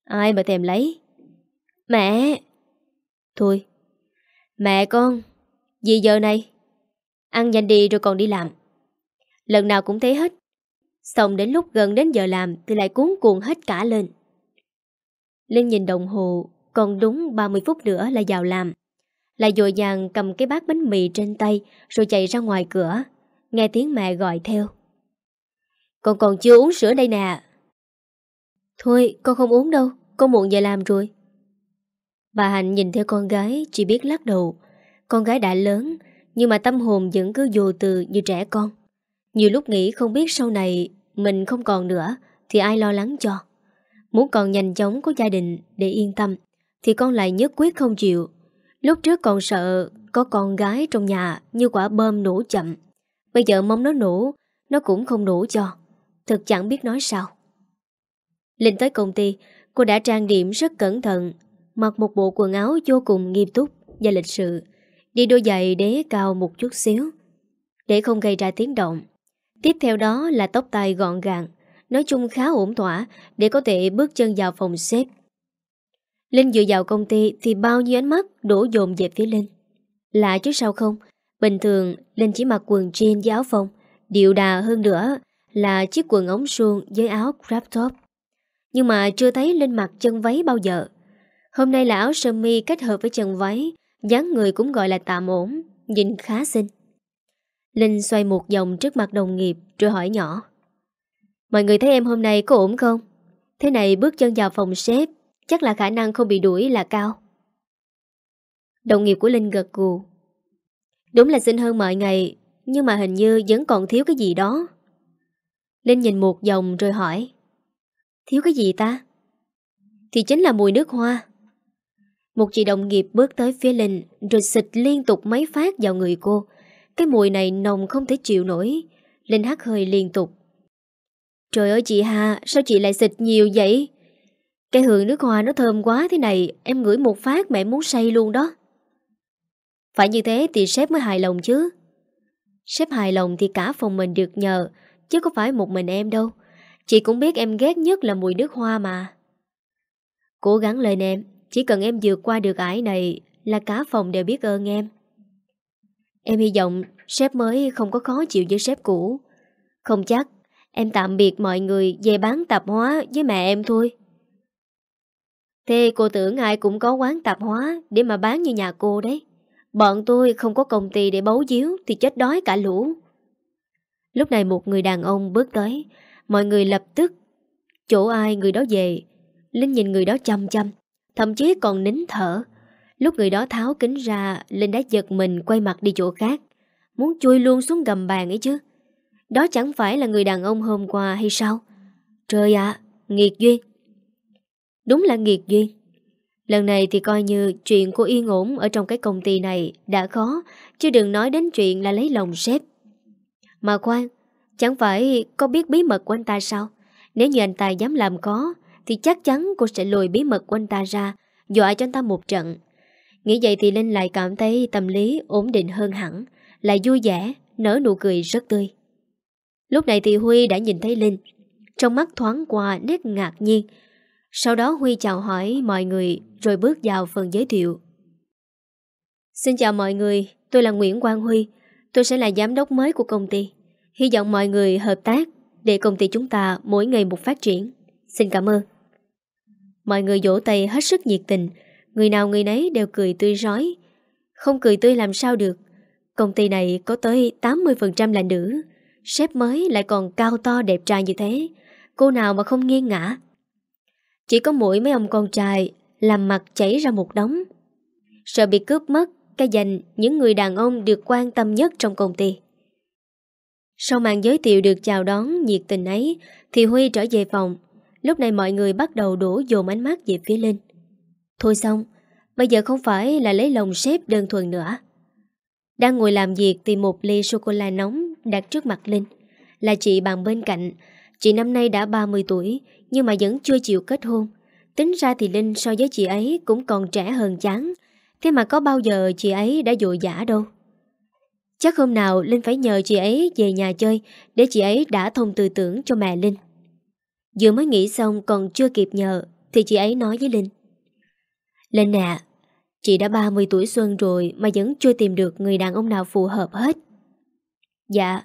Ai mà thèm lấy? Mẹ! Thôi, mẹ con, vì giờ này, ăn nhanh đi rồi còn đi làm. Lần nào cũng thấy hết. Xong đến lúc gần đến giờ làm thì lại cuốn cuồng hết cả lên. Linh nhìn đồng hồ còn đúng 30 phút nữa là vào làm Lại dội dàng cầm cái bát bánh mì trên tay Rồi chạy ra ngoài cửa Nghe tiếng mẹ gọi theo Con còn chưa uống sữa đây nè Thôi con không uống đâu Con muộn về làm rồi Bà Hạnh nhìn theo con gái Chỉ biết lắc đầu Con gái đã lớn Nhưng mà tâm hồn vẫn cứ vô từ như trẻ con Nhiều lúc nghĩ không biết sau này Mình không còn nữa Thì ai lo lắng cho Muốn còn nhanh chóng có gia đình để yên tâm thì con lại nhất quyết không chịu. Lúc trước còn sợ có con gái trong nhà như quả bơm nổ chậm. Bây giờ mong nó nổ, nó cũng không nổ cho. Thật chẳng biết nói sao. Linh tới công ty, cô đã trang điểm rất cẩn thận, mặc một bộ quần áo vô cùng nghiêm túc và lịch sự, đi đôi giày đế cao một chút xíu, để không gây ra tiếng động. Tiếp theo đó là tóc tai gọn gàng, nói chung khá ổn thỏa để có thể bước chân vào phòng xếp Linh dựa vào công ty thì bao nhiêu ánh mắt đổ dồn về phía Linh. Lạ chứ sao không? Bình thường Linh chỉ mặc quần jean với áo phông, điệu đà hơn nữa là chiếc quần ống suông với áo crop top. Nhưng mà chưa thấy Linh mặc chân váy bao giờ. Hôm nay là áo sơ mi kết hợp với chân váy, dáng người cũng gọi là tạm ổn, nhìn khá xinh. Linh xoay một vòng trước mặt đồng nghiệp rồi hỏi nhỏ. Mọi người thấy em hôm nay có ổn không? Thế này bước chân vào phòng sếp Chắc là khả năng không bị đuổi là cao Đồng nghiệp của Linh gật gù Đúng là xinh hơn mọi ngày Nhưng mà hình như vẫn còn thiếu cái gì đó Linh nhìn một dòng rồi hỏi Thiếu cái gì ta? Thì chính là mùi nước hoa Một chị đồng nghiệp bước tới phía Linh Rồi xịt liên tục mấy phát vào người cô Cái mùi này nồng không thể chịu nổi Linh hắt hơi liên tục Trời ơi chị Hà Sao chị lại xịt nhiều vậy cái hương nước hoa nó thơm quá thế này Em ngửi một phát mẹ muốn say luôn đó Phải như thế thì sếp mới hài lòng chứ Sếp hài lòng thì cả phòng mình được nhờ Chứ có phải một mình em đâu Chị cũng biết em ghét nhất là mùi nước hoa mà Cố gắng lên em Chỉ cần em vượt qua được ải này Là cả phòng đều biết ơn em Em hy vọng sếp mới không có khó chịu với sếp cũ Không chắc Em tạm biệt mọi người về bán tạp hóa với mẹ em thôi Thế cô tưởng ai cũng có quán tạp hóa để mà bán như nhà cô đấy. Bọn tôi không có công ty để bấu díu thì chết đói cả lũ. Lúc này một người đàn ông bước tới, mọi người lập tức chỗ ai người đó về. Linh nhìn người đó chăm chăm, thậm chí còn nín thở. Lúc người đó tháo kính ra, Linh đã giật mình quay mặt đi chỗ khác. Muốn chui luôn xuống gầm bàn ấy chứ. Đó chẳng phải là người đàn ông hôm qua hay sao? Trời ạ, à, nghiệt duyên. Đúng là nghiệt duyên Lần này thì coi như chuyện của yên ổn Ở trong cái công ty này đã khó Chứ đừng nói đến chuyện là lấy lòng sếp Mà khoan Chẳng phải có biết bí mật của anh ta sao Nếu như anh ta dám làm có Thì chắc chắn cô sẽ lùi bí mật của anh ta ra Dọa cho anh ta một trận Nghĩ vậy thì Linh lại cảm thấy tâm lý ổn định hơn hẳn Lại vui vẻ Nở nụ cười rất tươi Lúc này thì Huy đã nhìn thấy Linh Trong mắt thoáng qua nét ngạc nhiên sau đó Huy chào hỏi mọi người rồi bước vào phần giới thiệu. Xin chào mọi người, tôi là Nguyễn Quang Huy. Tôi sẽ là giám đốc mới của công ty. Hy vọng mọi người hợp tác để công ty chúng ta mỗi ngày một phát triển. Xin cảm ơn. Mọi người vỗ tay hết sức nhiệt tình, người nào người nấy đều cười tươi rói. Không cười tươi làm sao được. Công ty này có tới 80% là nữ, sếp mới lại còn cao to đẹp trai như thế, cô nào mà không nghiêng ngã. Chỉ có mỗi mấy ông con trai Làm mặt chảy ra một đống Sợ bị cướp mất Cái dành những người đàn ông được quan tâm nhất trong công ty Sau màn giới thiệu được chào đón nhiệt tình ấy Thì Huy trở về phòng Lúc này mọi người bắt đầu đổ dồn ánh mắt về phía Linh Thôi xong Bây giờ không phải là lấy lòng sếp đơn thuần nữa Đang ngồi làm việc thì một ly sô-cô-la nóng đặt trước mặt Linh Là chị bạn bên cạnh Chị năm nay đã 30 tuổi Nhưng mà vẫn chưa chịu kết hôn Tính ra thì Linh so với chị ấy cũng còn trẻ hơn chán Thế mà có bao giờ chị ấy đã dội dã đâu Chắc hôm nào Linh phải nhờ chị ấy về nhà chơi Để chị ấy đã thông tư tưởng cho mẹ Linh Vừa mới nghĩ xong còn chưa kịp nhờ Thì chị ấy nói với Linh Linh nè Chị đã 30 tuổi xuân rồi Mà vẫn chưa tìm được người đàn ông nào phù hợp hết Dạ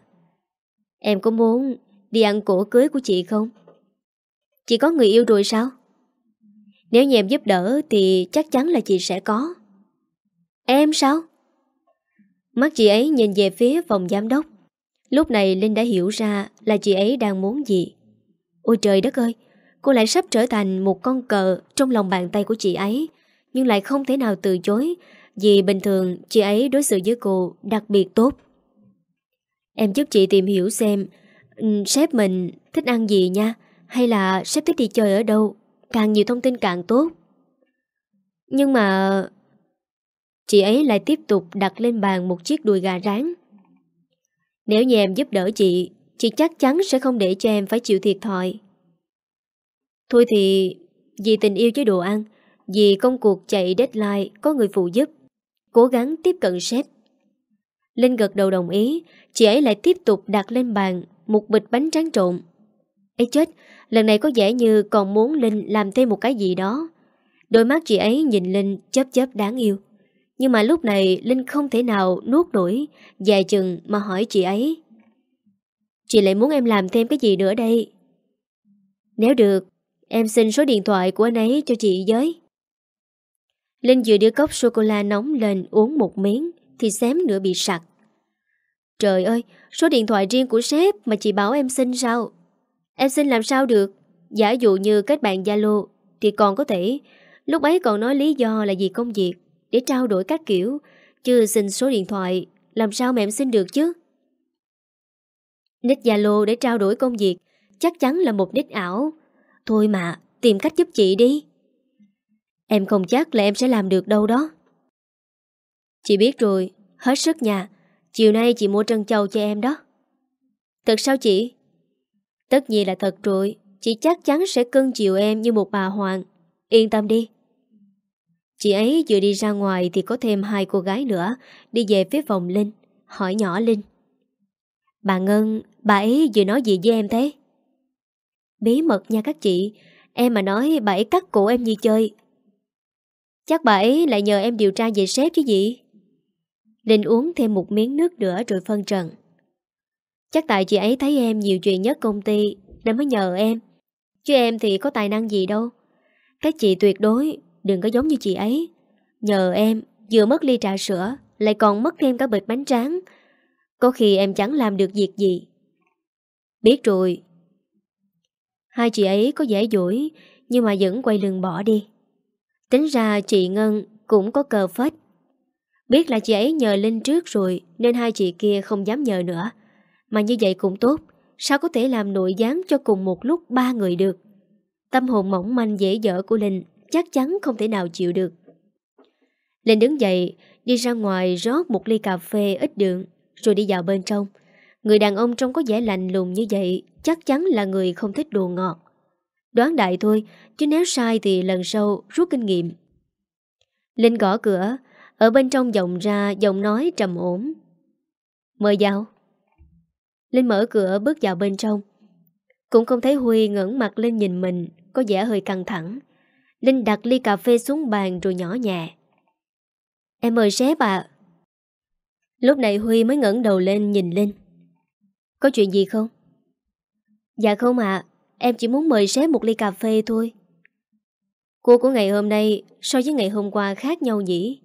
Em có muốn đi ăn cổ cưới của chị không? Chị có người yêu rồi sao? Nếu như em giúp đỡ thì chắc chắn là chị sẽ có. Em sao? Mắt chị ấy nhìn về phía phòng giám đốc. Lúc này Linh đã hiểu ra là chị ấy đang muốn gì. Ôi trời đất ơi, cô lại sắp trở thành một con cờ trong lòng bàn tay của chị ấy, nhưng lại không thể nào từ chối vì bình thường chị ấy đối xử với cô đặc biệt tốt. Em giúp chị tìm hiểu xem Ừ, sếp mình thích ăn gì nha Hay là sếp thích đi chơi ở đâu Càng nhiều thông tin càng tốt Nhưng mà Chị ấy lại tiếp tục đặt lên bàn Một chiếc đùi gà rán Nếu như em giúp đỡ chị Chị chắc chắn sẽ không để cho em phải chịu thiệt thòi Thôi thì Vì tình yêu với đồ ăn Vì công cuộc chạy deadline Có người phụ giúp Cố gắng tiếp cận sếp Linh gật đầu đồng ý Chị ấy lại tiếp tục đặt lên bàn một bịch bánh tráng trộn. Ấy chết, lần này có vẻ như còn muốn Linh làm thêm một cái gì đó. Đôi mắt chị ấy nhìn Linh chớp chớp đáng yêu. Nhưng mà lúc này Linh không thể nào nuốt nổi, dài chừng mà hỏi chị ấy. Chị lại muốn em làm thêm cái gì nữa đây? Nếu được, em xin số điện thoại của anh ấy cho chị giới Linh vừa đưa cốc sô-cô-la nóng lên uống một miếng thì xém nữa bị sặc. Trời ơi, số điện thoại riêng của sếp mà chị bảo em xin sao? Em xin làm sao được? Giả dụ như kết bạn Zalo thì còn có thể, lúc ấy còn nói lý do là vì công việc để trao đổi các kiểu, chứ xin số điện thoại làm sao mà em xin được chứ? Nick Zalo để trao đổi công việc chắc chắn là một nick ảo. Thôi mà, tìm cách giúp chị đi. Em không chắc là em sẽ làm được đâu đó. Chị biết rồi, hết sức nha. Chiều nay chị mua trân châu cho em đó. Thật sao chị? Tất nhiên là thật rồi, chị chắc chắn sẽ cưng chiều em như một bà hoàng. Yên tâm đi. Chị ấy vừa đi ra ngoài thì có thêm hai cô gái nữa đi về phía phòng Linh, hỏi nhỏ Linh. Bà Ngân, bà ấy vừa nói gì với em thế? Bí mật nha các chị, em mà nói bà ấy cắt cổ em như chơi. Chắc bà ấy lại nhờ em điều tra về sếp chứ gì? Linh uống thêm một miếng nước nữa rồi phân trần. Chắc tại chị ấy thấy em nhiều chuyện nhất công ty nên mới nhờ em. Chứ em thì có tài năng gì đâu. Các chị tuyệt đối đừng có giống như chị ấy. Nhờ em vừa mất ly trà sữa lại còn mất thêm cả bịch bánh tráng. Có khi em chẳng làm được việc gì. Biết rồi. Hai chị ấy có dễ dỗi nhưng mà vẫn quay lưng bỏ đi. Tính ra chị Ngân cũng có cờ phết Biết là chị ấy nhờ Linh trước rồi nên hai chị kia không dám nhờ nữa. Mà như vậy cũng tốt, sao có thể làm nội gián cho cùng một lúc ba người được. Tâm hồn mỏng manh dễ dở của Linh chắc chắn không thể nào chịu được. Linh đứng dậy, đi ra ngoài rót một ly cà phê ít đường, rồi đi vào bên trong. Người đàn ông trông có vẻ lạnh lùng như vậy chắc chắn là người không thích đồ ngọt. Đoán đại thôi, chứ nếu sai thì lần sau rút kinh nghiệm. Linh gõ cửa, ở bên trong giọng ra giọng nói trầm ổn Mời vào Linh mở cửa bước vào bên trong Cũng không thấy Huy ngẩng mặt lên nhìn mình Có vẻ hơi căng thẳng Linh đặt ly cà phê xuống bàn rồi nhỏ nhẹ Em mời sếp ạ Lúc này Huy mới ngẩng đầu lên nhìn Linh Có chuyện gì không? Dạ không ạ Em chỉ muốn mời sếp một ly cà phê thôi Cô của ngày hôm nay So với ngày hôm qua khác nhau nhỉ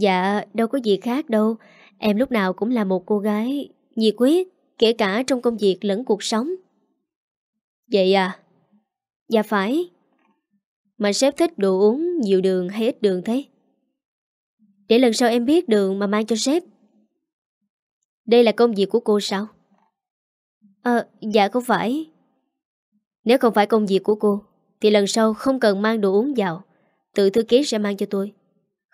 Dạ, đâu có gì khác đâu. Em lúc nào cũng là một cô gái nhiệt quyết, kể cả trong công việc lẫn cuộc sống. Vậy à? Dạ phải. Mà sếp thích đồ uống nhiều đường hay ít đường thế? Để lần sau em biết đường mà mang cho sếp. Đây là công việc của cô sao? Ờ, dạ không phải. Nếu không phải công việc của cô, thì lần sau không cần mang đồ uống vào. Tự thư ký sẽ mang cho tôi.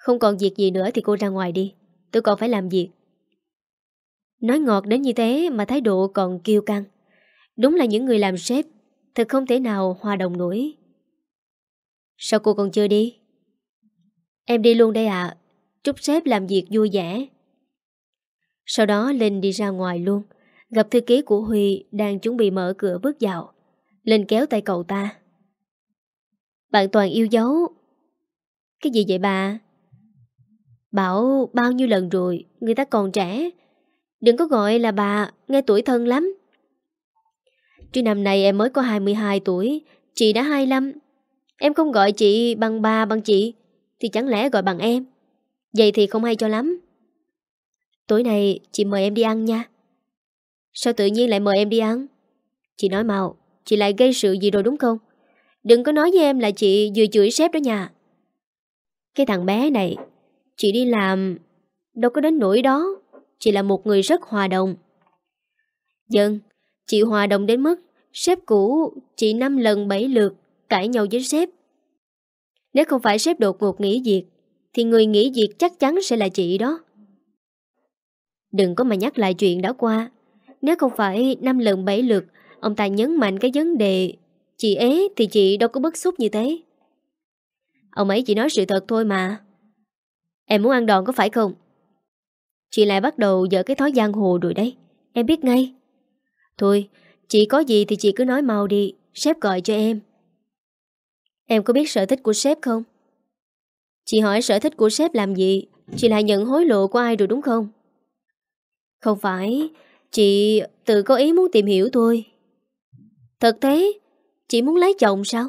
Không còn việc gì nữa thì cô ra ngoài đi Tôi còn phải làm việc Nói ngọt đến như thế mà thái độ còn kiêu căng Đúng là những người làm sếp Thật không thể nào hòa đồng nổi Sao cô còn chưa đi? Em đi luôn đây ạ à. Chúc sếp làm việc vui vẻ Sau đó Linh đi ra ngoài luôn Gặp thư ký của Huy Đang chuẩn bị mở cửa bước vào Linh kéo tay cậu ta Bạn Toàn yêu dấu Cái gì vậy bà? Bảo bao nhiêu lần rồi, người ta còn trẻ. Đừng có gọi là bà, nghe tuổi thân lắm. Chứ năm nay em mới có 22 tuổi, chị đã 25. Em không gọi chị bằng bà bằng chị, thì chẳng lẽ gọi bằng em. Vậy thì không hay cho lắm. Tối nay chị mời em đi ăn nha. Sao tự nhiên lại mời em đi ăn? Chị nói màu, chị lại gây sự gì rồi đúng không? Đừng có nói với em là chị vừa chửi sếp đó nha. Cái thằng bé này Chị đi làm Đâu có đến nỗi đó Chị là một người rất hòa đồng Dân Chị hòa đồng đến mức Sếp cũ chị 5 lần 7 lượt Cãi nhau với sếp Nếu không phải sếp đột ngột nghỉ việc Thì người nghỉ việc chắc chắn sẽ là chị đó Đừng có mà nhắc lại chuyện đã qua Nếu không phải 5 lần 7 lượt Ông ta nhấn mạnh cái vấn đề Chị ế thì chị đâu có bức xúc như thế Ông ấy chỉ nói sự thật thôi mà Em muốn ăn đòn có phải không? Chị lại bắt đầu dở cái thói giang hồ rồi đấy. Em biết ngay. Thôi, chị có gì thì chị cứ nói mau đi. Sếp gọi cho em. Em có biết sở thích của sếp không? Chị hỏi sở thích của sếp làm gì? Chị lại nhận hối lộ của ai rồi đúng không? Không phải, chị tự có ý muốn tìm hiểu thôi. Thật thế, chị muốn lấy chồng sao?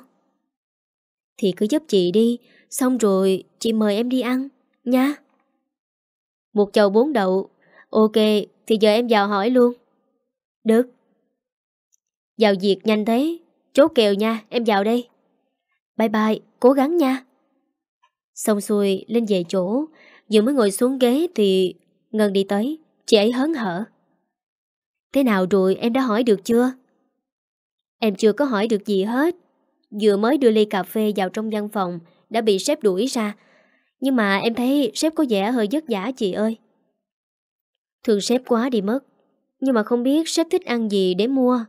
Thì cứ giúp chị đi, xong rồi chị mời em đi ăn nha. Một chầu bốn đậu. Ok, thì giờ em vào hỏi luôn. Được. Vào việc nhanh thế. Chốt kèo nha, em vào đây. Bye bye, cố gắng nha. Xong xuôi, lên về chỗ. Vừa mới ngồi xuống ghế thì Ngân đi tới, chị ấy hớn hở. Thế nào rồi em đã hỏi được chưa? Em chưa có hỏi được gì hết. Vừa mới đưa ly cà phê vào trong văn phòng, đã bị sếp đuổi ra nhưng mà em thấy sếp có vẻ hơi vất vả chị ơi. Thường sếp quá đi mất. Nhưng mà không biết sếp thích ăn gì để mua.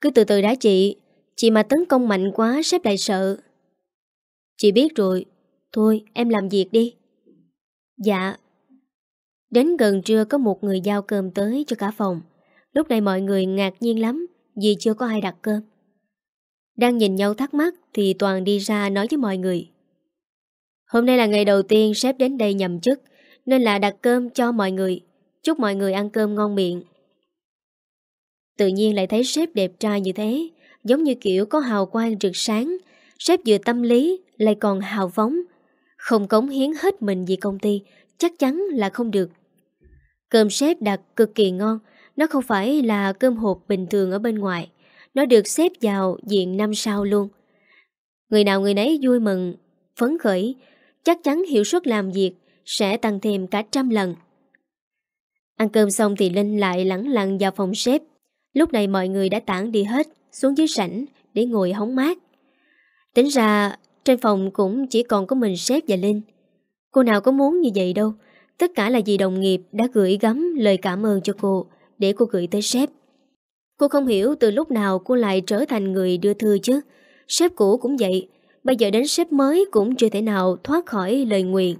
Cứ từ từ đã chị. Chị mà tấn công mạnh quá sếp lại sợ. Chị biết rồi. Thôi em làm việc đi. Dạ. Đến gần trưa có một người giao cơm tới cho cả phòng. Lúc này mọi người ngạc nhiên lắm vì chưa có ai đặt cơm. Đang nhìn nhau thắc mắc thì Toàn đi ra nói với mọi người. Hôm nay là ngày đầu tiên sếp đến đây nhầm chức, nên là đặt cơm cho mọi người. Chúc mọi người ăn cơm ngon miệng. Tự nhiên lại thấy sếp đẹp trai như thế, giống như kiểu có hào quang rực sáng. Sếp vừa tâm lý, lại còn hào phóng. Không cống hiến hết mình vì công ty, chắc chắn là không được. Cơm sếp đặt cực kỳ ngon, nó không phải là cơm hộp bình thường ở bên ngoài. Nó được xếp vào diện năm sao luôn. Người nào người nấy vui mừng, phấn khởi, chắc chắn hiệu suất làm việc sẽ tăng thêm cả trăm lần. Ăn cơm xong thì Linh lại lẳng lặng vào phòng sếp. Lúc này mọi người đã tản đi hết xuống dưới sảnh để ngồi hóng mát. Tính ra trên phòng cũng chỉ còn có mình sếp và Linh. Cô nào có muốn như vậy đâu. Tất cả là vì đồng nghiệp đã gửi gắm lời cảm ơn cho cô để cô gửi tới sếp. Cô không hiểu từ lúc nào cô lại trở thành người đưa thư chứ. Sếp cũ cũng vậy, bây giờ đến sếp mới cũng chưa thể nào thoát khỏi lời nguyện.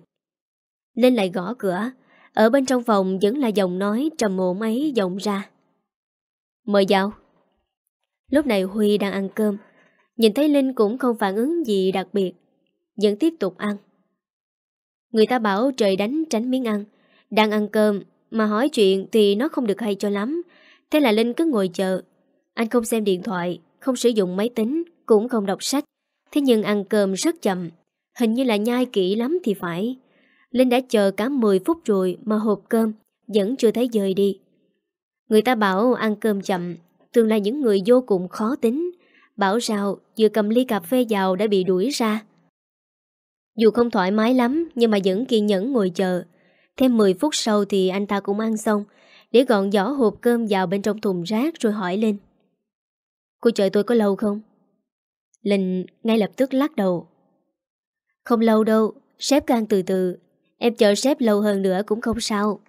nên lại gõ cửa, ở bên trong phòng vẫn là giọng nói trầm ổn ấy vọng ra. Mời vào. Lúc này Huy đang ăn cơm, nhìn thấy Linh cũng không phản ứng gì đặc biệt, vẫn tiếp tục ăn. Người ta bảo trời đánh tránh miếng ăn, đang ăn cơm mà hỏi chuyện thì nó không được hay cho lắm, thế là Linh cứ ngồi chờ. Anh không xem điện thoại, không sử dụng máy tính, cũng không đọc sách, Thế nhưng ăn cơm rất chậm Hình như là nhai kỹ lắm thì phải Linh đã chờ cả 10 phút rồi Mà hộp cơm vẫn chưa thấy rời đi Người ta bảo ăn cơm chậm Thường là những người vô cùng khó tính Bảo rào vừa cầm ly cà phê vào Đã bị đuổi ra Dù không thoải mái lắm Nhưng mà vẫn kiên nhẫn ngồi chờ Thêm 10 phút sau thì anh ta cũng ăn xong Để gọn giỏ hộp cơm vào bên trong thùng rác Rồi hỏi Linh Cô chờ tôi có lâu không? Linh ngay lập tức lắc đầu. Không lâu đâu, sếp càng từ từ. Em chờ sếp lâu hơn nữa cũng không sao.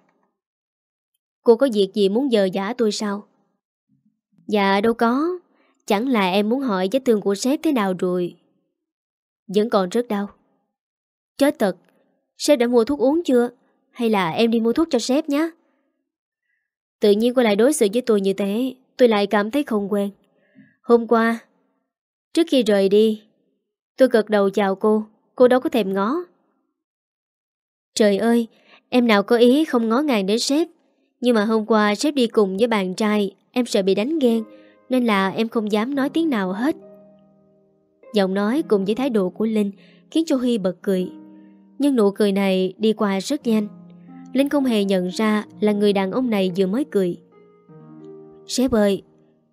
Cô có việc gì muốn giờ giả tôi sao? Dạ đâu có. Chẳng là em muốn hỏi vết thương của sếp thế nào rồi. Vẫn còn rất đau. Chết thật, sếp đã mua thuốc uống chưa? Hay là em đi mua thuốc cho sếp nhé? Tự nhiên cô lại đối xử với tôi như thế, tôi lại cảm thấy không quen. Hôm qua, Trước khi rời đi, tôi gật đầu chào cô, cô đâu có thèm ngó. Trời ơi, em nào có ý không ngó ngàng đến sếp. Nhưng mà hôm qua sếp đi cùng với bạn trai, em sợ bị đánh ghen, nên là em không dám nói tiếng nào hết. Giọng nói cùng với thái độ của Linh khiến cho Huy bật cười. Nhưng nụ cười này đi qua rất nhanh. Linh không hề nhận ra là người đàn ông này vừa mới cười. Sếp ơi,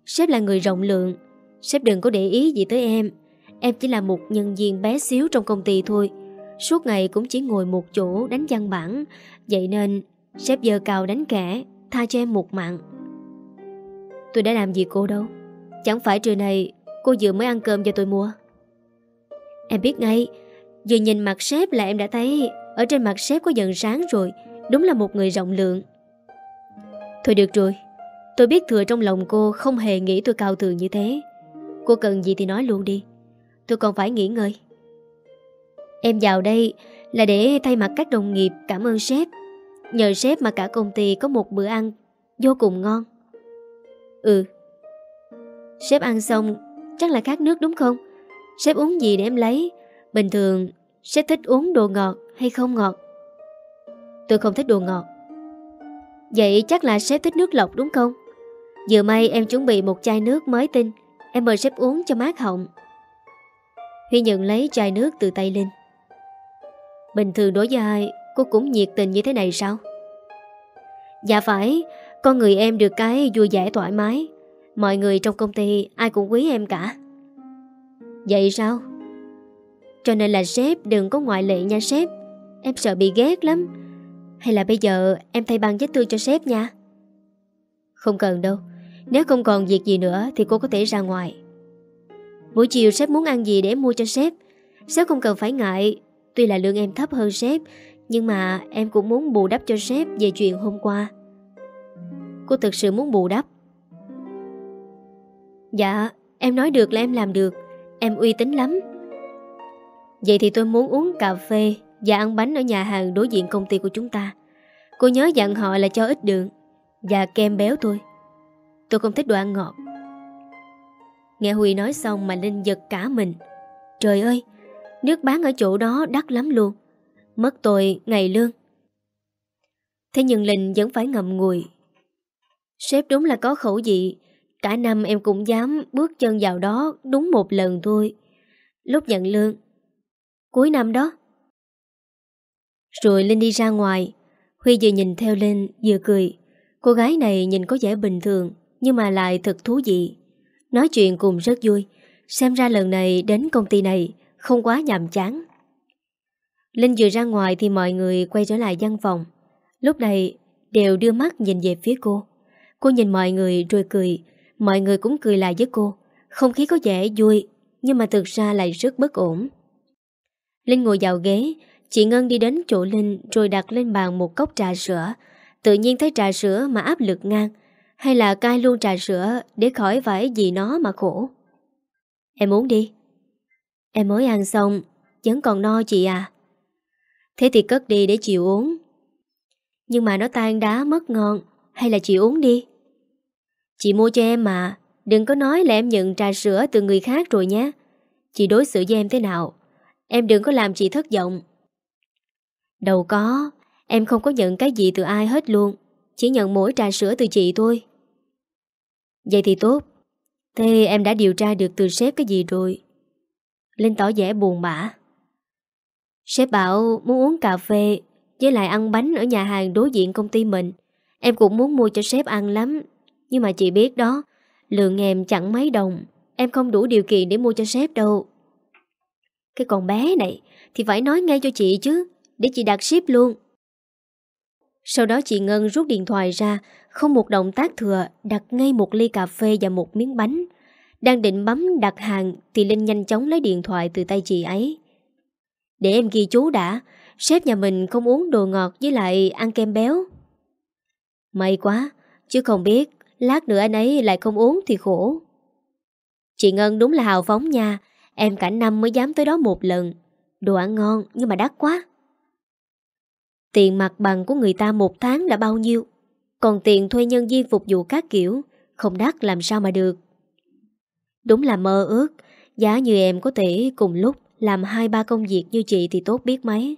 sếp là người rộng lượng, Sếp đừng có để ý gì tới em Em chỉ là một nhân viên bé xíu trong công ty thôi Suốt ngày cũng chỉ ngồi một chỗ đánh văn bản Vậy nên sếp giờ cào đánh kẻ Tha cho em một mạng Tôi đã làm gì cô đâu Chẳng phải trưa này cô vừa mới ăn cơm cho tôi mua Em biết ngay Vừa nhìn mặt sếp là em đã thấy Ở trên mặt sếp có dần sáng rồi Đúng là một người rộng lượng Thôi được rồi Tôi biết thừa trong lòng cô không hề nghĩ tôi cao thường như thế Cô cần gì thì nói luôn đi Tôi còn phải nghỉ ngơi Em vào đây là để thay mặt các đồng nghiệp cảm ơn sếp Nhờ sếp mà cả công ty có một bữa ăn vô cùng ngon Ừ Sếp ăn xong chắc là khát nước đúng không? Sếp uống gì để em lấy? Bình thường sếp thích uống đồ ngọt hay không ngọt? Tôi không thích đồ ngọt Vậy chắc là sếp thích nước lọc đúng không? Vừa may em chuẩn bị một chai nước mới tinh Em mời sếp uống cho mát họng Huy nhận lấy chai nước từ tay Linh Bình thường đối với ai Cô cũng nhiệt tình như thế này sao Dạ phải Con người em được cái vui vẻ thoải mái Mọi người trong công ty Ai cũng quý em cả Vậy sao Cho nên là sếp đừng có ngoại lệ nha sếp Em sợ bị ghét lắm Hay là bây giờ em thay băng vết thương cho sếp nha Không cần đâu nếu không còn việc gì nữa thì cô có thể ra ngoài. Buổi chiều sếp muốn ăn gì để mua cho sếp. Sếp không cần phải ngại. Tuy là lương em thấp hơn sếp, nhưng mà em cũng muốn bù đắp cho sếp về chuyện hôm qua. Cô thực sự muốn bù đắp. Dạ, em nói được là em làm được. Em uy tín lắm. Vậy thì tôi muốn uống cà phê và ăn bánh ở nhà hàng đối diện công ty của chúng ta. Cô nhớ dặn họ là cho ít đường và kem béo thôi. Tôi không thích đồ ăn ngọt Nghe Huy nói xong mà Linh giật cả mình Trời ơi Nước bán ở chỗ đó đắt lắm luôn Mất tôi ngày lương Thế nhưng Linh vẫn phải ngậm ngùi Sếp đúng là có khẩu dị Cả năm em cũng dám bước chân vào đó đúng một lần thôi Lúc nhận lương Cuối năm đó Rồi Linh đi ra ngoài Huy vừa nhìn theo Linh vừa cười Cô gái này nhìn có vẻ bình thường nhưng mà lại thật thú vị. Nói chuyện cùng rất vui, xem ra lần này đến công ty này không quá nhàm chán. Linh vừa ra ngoài thì mọi người quay trở lại văn phòng. Lúc này đều đưa mắt nhìn về phía cô. Cô nhìn mọi người rồi cười, mọi người cũng cười lại với cô. Không khí có vẻ vui, nhưng mà thực ra lại rất bất ổn. Linh ngồi vào ghế, chị Ngân đi đến chỗ Linh rồi đặt lên bàn một cốc trà sữa. Tự nhiên thấy trà sữa mà áp lực ngang, hay là cai luôn trà sữa Để khỏi phải gì nó mà khổ Em muốn đi Em mới ăn xong Vẫn còn no chị à Thế thì cất đi để chị uống Nhưng mà nó tan đá mất ngon Hay là chị uống đi Chị mua cho em mà Đừng có nói là em nhận trà sữa từ người khác rồi nhé Chị đối xử với em thế nào Em đừng có làm chị thất vọng Đâu có Em không có nhận cái gì từ ai hết luôn Chỉ nhận mỗi trà sữa từ chị thôi Vậy thì tốt Thế em đã điều tra được từ sếp cái gì rồi Linh tỏ vẻ buồn bã Sếp bảo muốn uống cà phê Với lại ăn bánh ở nhà hàng đối diện công ty mình Em cũng muốn mua cho sếp ăn lắm Nhưng mà chị biết đó Lượng em chẳng mấy đồng Em không đủ điều kiện để mua cho sếp đâu Cái con bé này Thì phải nói ngay cho chị chứ Để chị đặt ship luôn Sau đó chị Ngân rút điện thoại ra không một động tác thừa, đặt ngay một ly cà phê và một miếng bánh. Đang định bấm đặt hàng thì Linh nhanh chóng lấy điện thoại từ tay chị ấy. Để em ghi chú đã, sếp nhà mình không uống đồ ngọt với lại ăn kem béo. May quá, chứ không biết, lát nữa anh ấy lại không uống thì khổ. Chị Ngân đúng là hào phóng nha, em cả năm mới dám tới đó một lần. Đồ ăn ngon nhưng mà đắt quá. Tiền mặt bằng của người ta một tháng là bao nhiêu còn tiền thuê nhân viên phục vụ các kiểu Không đắt làm sao mà được Đúng là mơ ước Giá như em có thể cùng lúc Làm hai ba công việc như chị thì tốt biết mấy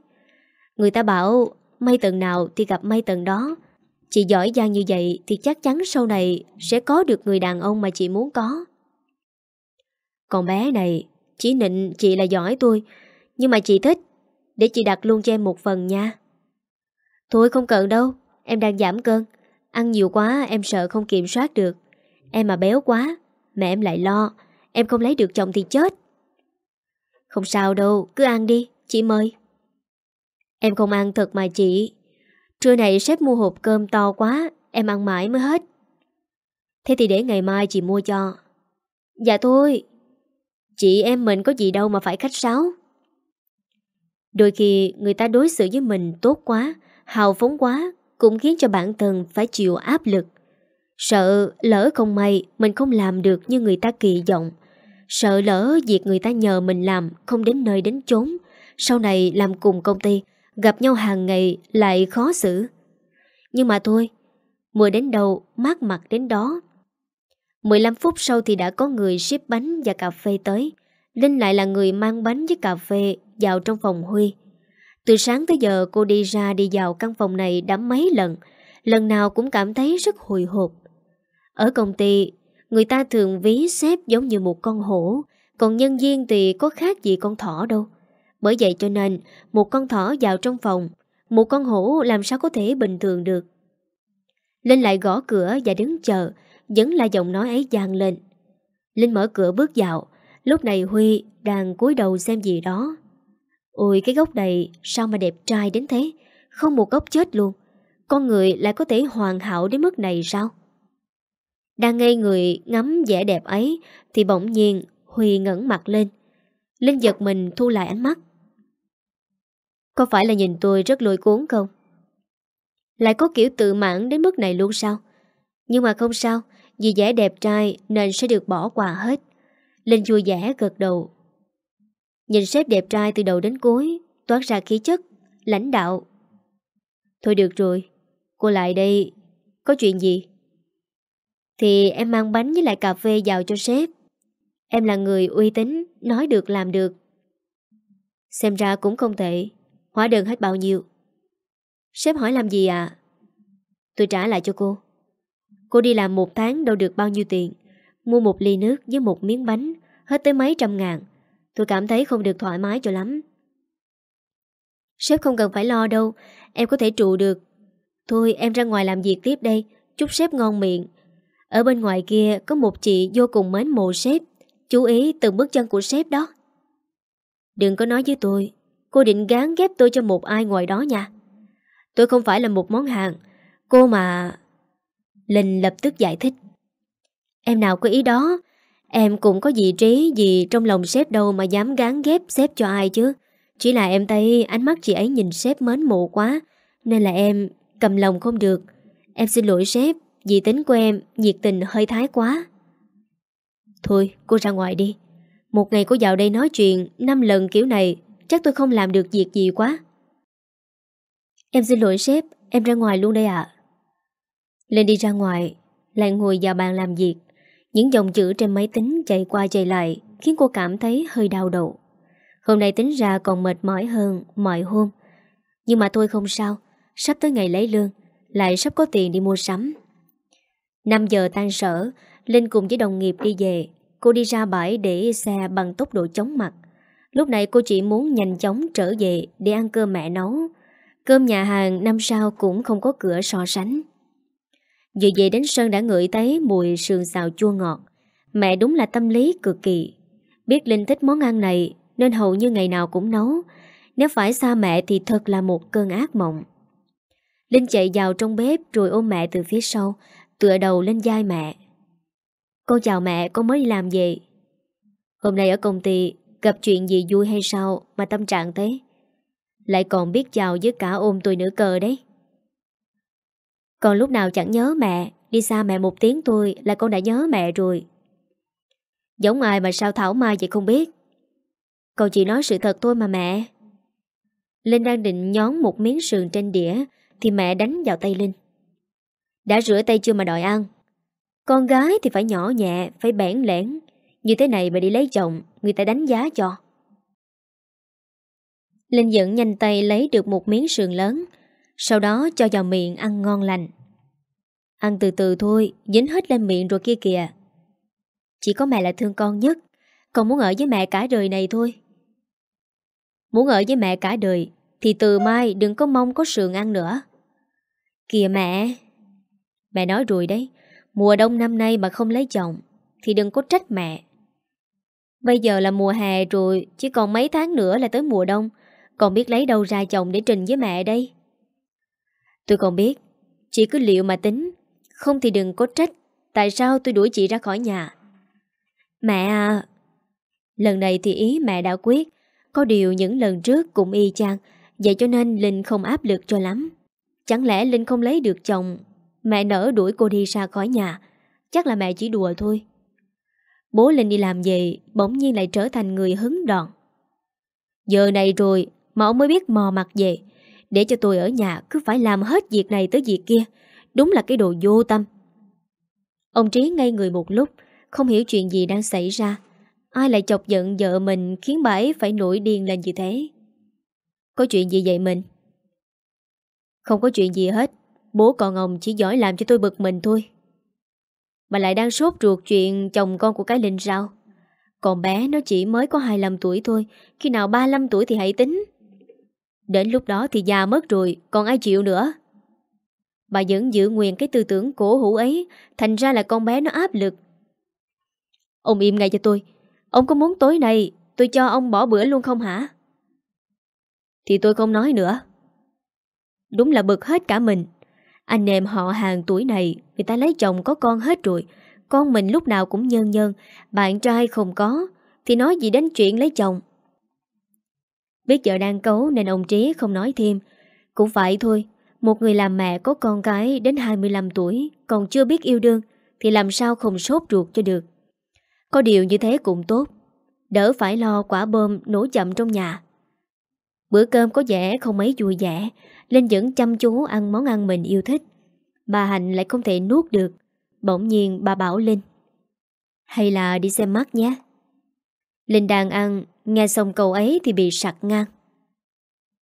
Người ta bảo May tầng nào thì gặp may tầng đó Chị giỏi giang như vậy Thì chắc chắn sau này Sẽ có được người đàn ông mà chị muốn có Còn bé này Chỉ nịnh chị là giỏi tôi Nhưng mà chị thích Để chị đặt luôn cho em một phần nha Thôi không cần đâu Em đang giảm cân Ăn nhiều quá em sợ không kiểm soát được Em mà béo quá Mẹ em lại lo Em không lấy được chồng thì chết Không sao đâu cứ ăn đi chị mời Em không ăn thật mà chị Trưa này sếp mua hộp cơm to quá Em ăn mãi mới hết Thế thì để ngày mai chị mua cho Dạ thôi Chị em mình có gì đâu mà phải khách sáo Đôi khi người ta đối xử với mình tốt quá Hào phóng quá cũng khiến cho bản thân phải chịu áp lực. Sợ lỡ không may mình không làm được như người ta kỳ vọng. Sợ lỡ việc người ta nhờ mình làm không đến nơi đến chốn. Sau này làm cùng công ty, gặp nhau hàng ngày lại khó xử. Nhưng mà thôi, mùa đến đâu, mát mặt đến đó. 15 phút sau thì đã có người ship bánh và cà phê tới. Linh lại là người mang bánh với cà phê vào trong phòng Huy. Từ sáng tới giờ cô đi ra đi vào căn phòng này đã mấy lần, lần nào cũng cảm thấy rất hồi hộp. Ở công ty, người ta thường ví sếp giống như một con hổ, còn nhân viên thì có khác gì con thỏ đâu. Bởi vậy cho nên, một con thỏ vào trong phòng, một con hổ làm sao có thể bình thường được. Linh lại gõ cửa và đứng chờ, vẫn là giọng nói ấy vang lên. Linh mở cửa bước vào, lúc này Huy đang cúi đầu xem gì đó. Ôi cái gốc này sao mà đẹp trai đến thế Không một gốc chết luôn Con người lại có thể hoàn hảo đến mức này sao Đang ngây người ngắm vẻ đẹp ấy Thì bỗng nhiên Huy ngẩn mặt lên Linh giật mình thu lại ánh mắt Có phải là nhìn tôi rất lôi cuốn không Lại có kiểu tự mãn đến mức này luôn sao Nhưng mà không sao Vì vẻ đẹp trai nên sẽ được bỏ qua hết Linh vui vẻ gật đầu Nhìn sếp đẹp trai từ đầu đến cuối Toát ra khí chất Lãnh đạo Thôi được rồi Cô lại đây Có chuyện gì Thì em mang bánh với lại cà phê vào cho sếp Em là người uy tín Nói được làm được Xem ra cũng không thể. Hóa đơn hết bao nhiêu Sếp hỏi làm gì ạ à? Tôi trả lại cho cô Cô đi làm một tháng đâu được bao nhiêu tiền Mua một ly nước với một miếng bánh Hết tới mấy trăm ngàn Tôi cảm thấy không được thoải mái cho lắm Sếp không cần phải lo đâu Em có thể trụ được Thôi em ra ngoài làm việc tiếp đây Chúc sếp ngon miệng Ở bên ngoài kia có một chị vô cùng mến mộ sếp Chú ý từng bước chân của sếp đó Đừng có nói với tôi Cô định gán ghép tôi cho một ai ngoài đó nha Tôi không phải là một món hàng Cô mà Linh lập tức giải thích Em nào có ý đó Em cũng có vị trí gì trong lòng sếp đâu mà dám gán ghép sếp cho ai chứ. Chỉ là em thấy ánh mắt chị ấy nhìn sếp mến mộ quá, nên là em cầm lòng không được. Em xin lỗi sếp, vì tính của em nhiệt tình hơi thái quá. Thôi, cô ra ngoài đi. Một ngày cô vào đây nói chuyện năm lần kiểu này, chắc tôi không làm được việc gì quá. Em xin lỗi sếp, em ra ngoài luôn đây ạ. Lên đi ra ngoài, lại ngồi vào bàn làm việc. Những dòng chữ trên máy tính chạy qua chạy lại khiến cô cảm thấy hơi đau đầu. Hôm nay tính ra còn mệt mỏi hơn mọi hôm. Nhưng mà tôi không sao, sắp tới ngày lấy lương, lại sắp có tiền đi mua sắm. 5 giờ tan sở, Linh cùng với đồng nghiệp đi về. Cô đi ra bãi để xe bằng tốc độ chóng mặt. Lúc này cô chỉ muốn nhanh chóng trở về để ăn cơm mẹ nấu. Cơm nhà hàng năm sao cũng không có cửa so sánh. Vừa về đến sân đã ngửi thấy mùi sườn xào chua ngọt. Mẹ đúng là tâm lý cực kỳ. Biết Linh thích món ăn này nên hầu như ngày nào cũng nấu. Nếu phải xa mẹ thì thật là một cơn ác mộng. Linh chạy vào trong bếp rồi ôm mẹ từ phía sau, tựa đầu lên vai mẹ. Con chào mẹ, con mới đi làm về. Hôm nay ở công ty, gặp chuyện gì vui hay sao mà tâm trạng thế? Lại còn biết chào với cả ôm tôi nữa cờ đấy. Còn lúc nào chẳng nhớ mẹ Đi xa mẹ một tiếng tôi là con đã nhớ mẹ rồi Giống ai mà sao Thảo Mai vậy không biết Cậu chỉ nói sự thật thôi mà mẹ Linh đang định nhón một miếng sườn trên đĩa Thì mẹ đánh vào tay Linh Đã rửa tay chưa mà đòi ăn Con gái thì phải nhỏ nhẹ Phải bẻn lẻn Như thế này mà đi lấy chồng Người ta đánh giá cho Linh dẫn nhanh tay lấy được một miếng sườn lớn sau đó cho vào miệng ăn ngon lành Ăn từ từ thôi Dính hết lên miệng rồi kia kìa Chỉ có mẹ là thương con nhất Con muốn ở với mẹ cả đời này thôi Muốn ở với mẹ cả đời Thì từ mai đừng có mong có sườn ăn nữa Kìa mẹ Mẹ nói rồi đấy Mùa đông năm nay mà không lấy chồng Thì đừng có trách mẹ Bây giờ là mùa hè rồi Chỉ còn mấy tháng nữa là tới mùa đông Còn biết lấy đâu ra chồng để trình với mẹ đây Tôi còn biết Chị cứ liệu mà tính Không thì đừng có trách Tại sao tôi đuổi chị ra khỏi nhà Mẹ à Lần này thì ý mẹ đã quyết Có điều những lần trước cũng y chang Vậy cho nên Linh không áp lực cho lắm Chẳng lẽ Linh không lấy được chồng Mẹ nỡ đuổi cô đi ra khỏi nhà Chắc là mẹ chỉ đùa thôi Bố Linh đi làm về Bỗng nhiên lại trở thành người hứng đòn Giờ này rồi mà ông mới biết mò mặt về để cho tôi ở nhà cứ phải làm hết việc này tới việc kia Đúng là cái đồ vô tâm Ông Trí ngây người một lúc Không hiểu chuyện gì đang xảy ra Ai lại chọc giận vợ mình Khiến bà ấy phải nổi điên lên như thế Có chuyện gì vậy mình Không có chuyện gì hết Bố con ông chỉ giỏi làm cho tôi bực mình thôi Mà lại đang sốt ruột chuyện chồng con của cái Linh rau. Còn bé nó chỉ mới có 25 tuổi thôi Khi nào 35 tuổi thì hãy tính Đến lúc đó thì già mất rồi, còn ai chịu nữa. Bà vẫn giữ nguyên cái tư tưởng cổ hủ ấy, thành ra là con bé nó áp lực. Ông im ngay cho tôi. Ông có muốn tối nay tôi cho ông bỏ bữa luôn không hả? Thì tôi không nói nữa. Đúng là bực hết cả mình. Anh em họ hàng tuổi này, người ta lấy chồng có con hết rồi. Con mình lúc nào cũng nhân nhân, bạn trai không có, thì nói gì đến chuyện lấy chồng. Biết vợ đang cấu nên ông Trí không nói thêm Cũng phải thôi Một người làm mẹ có con cái đến 25 tuổi Còn chưa biết yêu đương Thì làm sao không sốt ruột cho được Có điều như thế cũng tốt Đỡ phải lo quả bơm nổ chậm trong nhà Bữa cơm có vẻ không mấy vui vẻ Linh vẫn chăm chú ăn món ăn mình yêu thích Bà Hạnh lại không thể nuốt được Bỗng nhiên bà bảo Linh Hay là đi xem mắt nhé Linh đang ăn Nghe xong câu ấy thì bị sặc ngang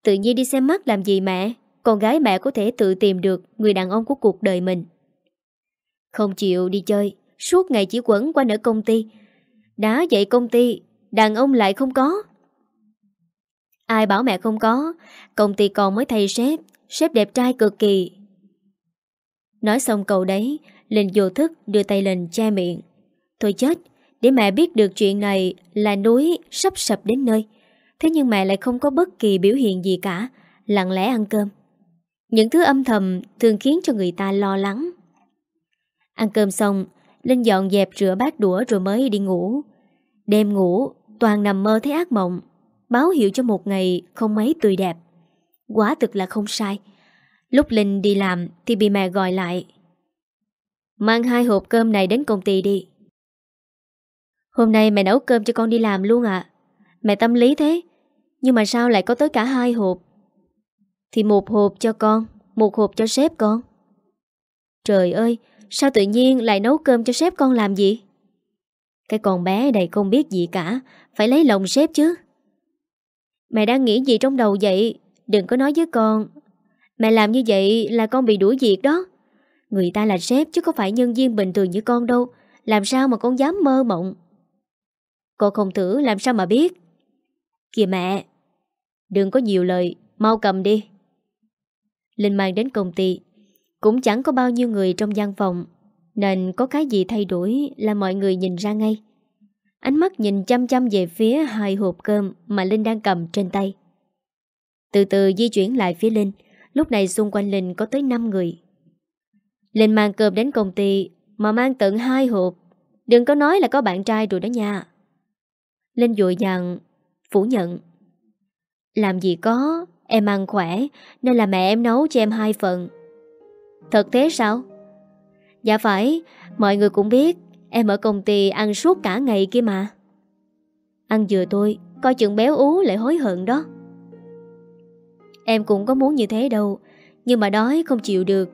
Tự nhiên đi xem mắt làm gì mẹ Con gái mẹ có thể tự tìm được Người đàn ông của cuộc đời mình Không chịu đi chơi Suốt ngày chỉ quẩn qua ở công ty Đã dậy công ty Đàn ông lại không có Ai bảo mẹ không có Công ty còn mới thay sếp Sếp đẹp trai cực kỳ Nói xong câu đấy Linh vô thức đưa tay lên che miệng Thôi chết để mẹ biết được chuyện này là núi sắp sập đến nơi Thế nhưng mẹ lại không có bất kỳ biểu hiện gì cả Lặng lẽ ăn cơm Những thứ âm thầm thường khiến cho người ta lo lắng Ăn cơm xong Linh dọn dẹp rửa bát đũa rồi mới đi ngủ Đêm ngủ Toàn nằm mơ thấy ác mộng Báo hiệu cho một ngày không mấy tươi đẹp Quá thực là không sai Lúc Linh đi làm thì bị mẹ gọi lại Mang hai hộp cơm này đến công ty đi Hôm nay mẹ nấu cơm cho con đi làm luôn ạ à. Mẹ tâm lý thế Nhưng mà sao lại có tới cả hai hộp Thì một hộp cho con Một hộp cho sếp con Trời ơi Sao tự nhiên lại nấu cơm cho sếp con làm gì Cái con bé này không biết gì cả Phải lấy lòng sếp chứ Mẹ đang nghĩ gì trong đầu vậy Đừng có nói với con Mẹ làm như vậy là con bị đuổi việc đó Người ta là sếp chứ có phải nhân viên bình thường như con đâu Làm sao mà con dám mơ mộng Cô không thử làm sao mà biết Kìa mẹ Đừng có nhiều lời Mau cầm đi Linh mang đến công ty Cũng chẳng có bao nhiêu người trong gian phòng Nên có cái gì thay đổi Là mọi người nhìn ra ngay Ánh mắt nhìn chăm chăm về phía hai hộp cơm Mà Linh đang cầm trên tay Từ từ di chuyển lại phía Linh Lúc này xung quanh Linh có tới 5 người Linh mang cơm đến công ty Mà mang tận hai hộp Đừng có nói là có bạn trai rồi đó nha Linh dội dàng phủ nhận. Làm gì có, em ăn khỏe nên là mẹ em nấu cho em hai phần. Thật thế sao? Dạ phải, mọi người cũng biết em ở công ty ăn suốt cả ngày kia mà. Ăn vừa tôi, coi chừng béo ú lại hối hận đó. Em cũng có muốn như thế đâu, nhưng mà đói không chịu được.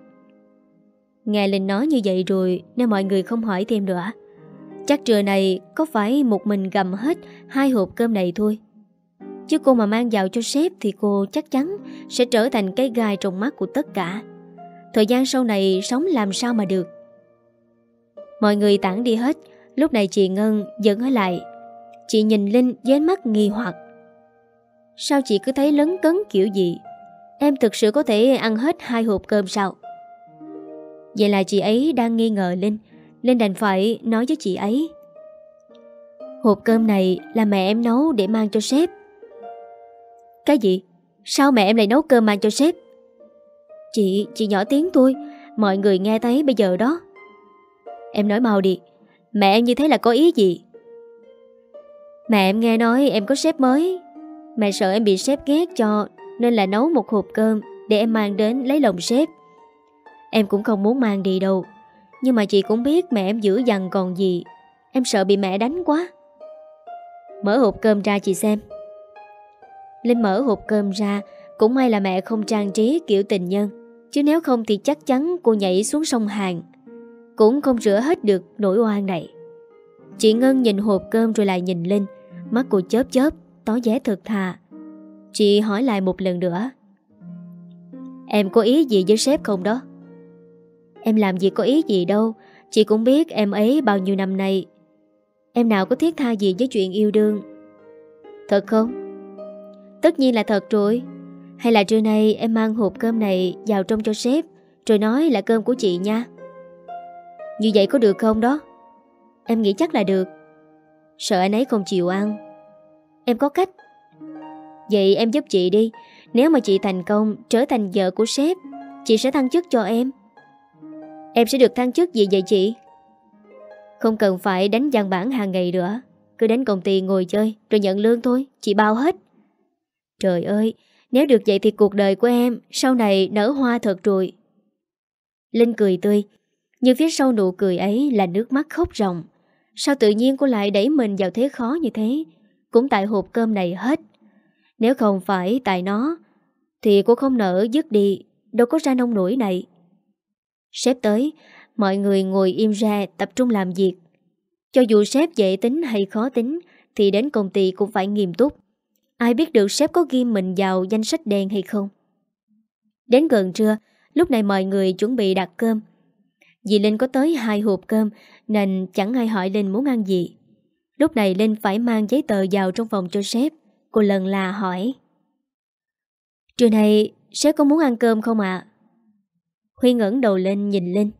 Nghe Linh nói như vậy rồi nên mọi người không hỏi thêm nữa. Chắc trưa này có phải một mình gầm hết hai hộp cơm này thôi. Chứ cô mà mang vào cho sếp thì cô chắc chắn sẽ trở thành cái gai trong mắt của tất cả. Thời gian sau này sống làm sao mà được. Mọi người tản đi hết, lúc này chị Ngân vẫn ở lại. Chị nhìn Linh với mắt nghi hoặc. Sao chị cứ thấy lấn cấn kiểu gì? Em thực sự có thể ăn hết hai hộp cơm sao? Vậy là chị ấy đang nghi ngờ Linh. Nên đành phải nói với chị ấy Hộp cơm này là mẹ em nấu để mang cho sếp Cái gì? Sao mẹ em lại nấu cơm mang cho sếp? Chị, chị nhỏ tiếng tôi Mọi người nghe thấy bây giờ đó Em nói mau đi Mẹ em như thế là có ý gì? Mẹ em nghe nói em có sếp mới Mẹ sợ em bị sếp ghét cho Nên là nấu một hộp cơm Để em mang đến lấy lòng sếp Em cũng không muốn mang đi đâu nhưng mà chị cũng biết mẹ em dữ dằn còn gì Em sợ bị mẹ đánh quá Mở hộp cơm ra chị xem Linh mở hộp cơm ra Cũng may là mẹ không trang trí kiểu tình nhân Chứ nếu không thì chắc chắn cô nhảy xuống sông Hàn Cũng không rửa hết được nỗi oan này Chị Ngân nhìn hộp cơm rồi lại nhìn Linh Mắt cô chớp chớp Tỏ vẻ thật thà Chị hỏi lại một lần nữa Em có ý gì với sếp không đó Em làm gì có ý gì đâu Chị cũng biết em ấy bao nhiêu năm nay Em nào có thiết tha gì với chuyện yêu đương Thật không? Tất nhiên là thật rồi Hay là trưa nay em mang hộp cơm này vào trong cho sếp Rồi nói là cơm của chị nha Như vậy có được không đó? Em nghĩ chắc là được Sợ anh ấy không chịu ăn Em có cách Vậy em giúp chị đi Nếu mà chị thành công trở thành vợ của sếp Chị sẽ thăng chức cho em Em sẽ được thăng chức gì vậy chị? Không cần phải đánh văn bản hàng ngày nữa Cứ đến công ty ngồi chơi Rồi nhận lương thôi, chị bao hết Trời ơi, nếu được vậy thì cuộc đời của em Sau này nở hoa thật rồi Linh cười tươi Nhưng phía sau nụ cười ấy là nước mắt khóc ròng Sao tự nhiên cô lại đẩy mình vào thế khó như thế Cũng tại hộp cơm này hết Nếu không phải tại nó Thì cô không nỡ dứt đi Đâu có ra nông nổi này Sếp tới, mọi người ngồi im ra tập trung làm việc. Cho dù sếp dễ tính hay khó tính, thì đến công ty cũng phải nghiêm túc. Ai biết được sếp có ghi mình vào danh sách đen hay không? Đến gần trưa, lúc này mọi người chuẩn bị đặt cơm. Dì Linh có tới hai hộp cơm, nên chẳng ai hỏi Linh muốn ăn gì. Lúc này Linh phải mang giấy tờ vào trong phòng cho sếp. Cô lần là hỏi. Trưa này sếp có muốn ăn cơm không ạ? Huy ngẩng đầu lên nhìn Linh.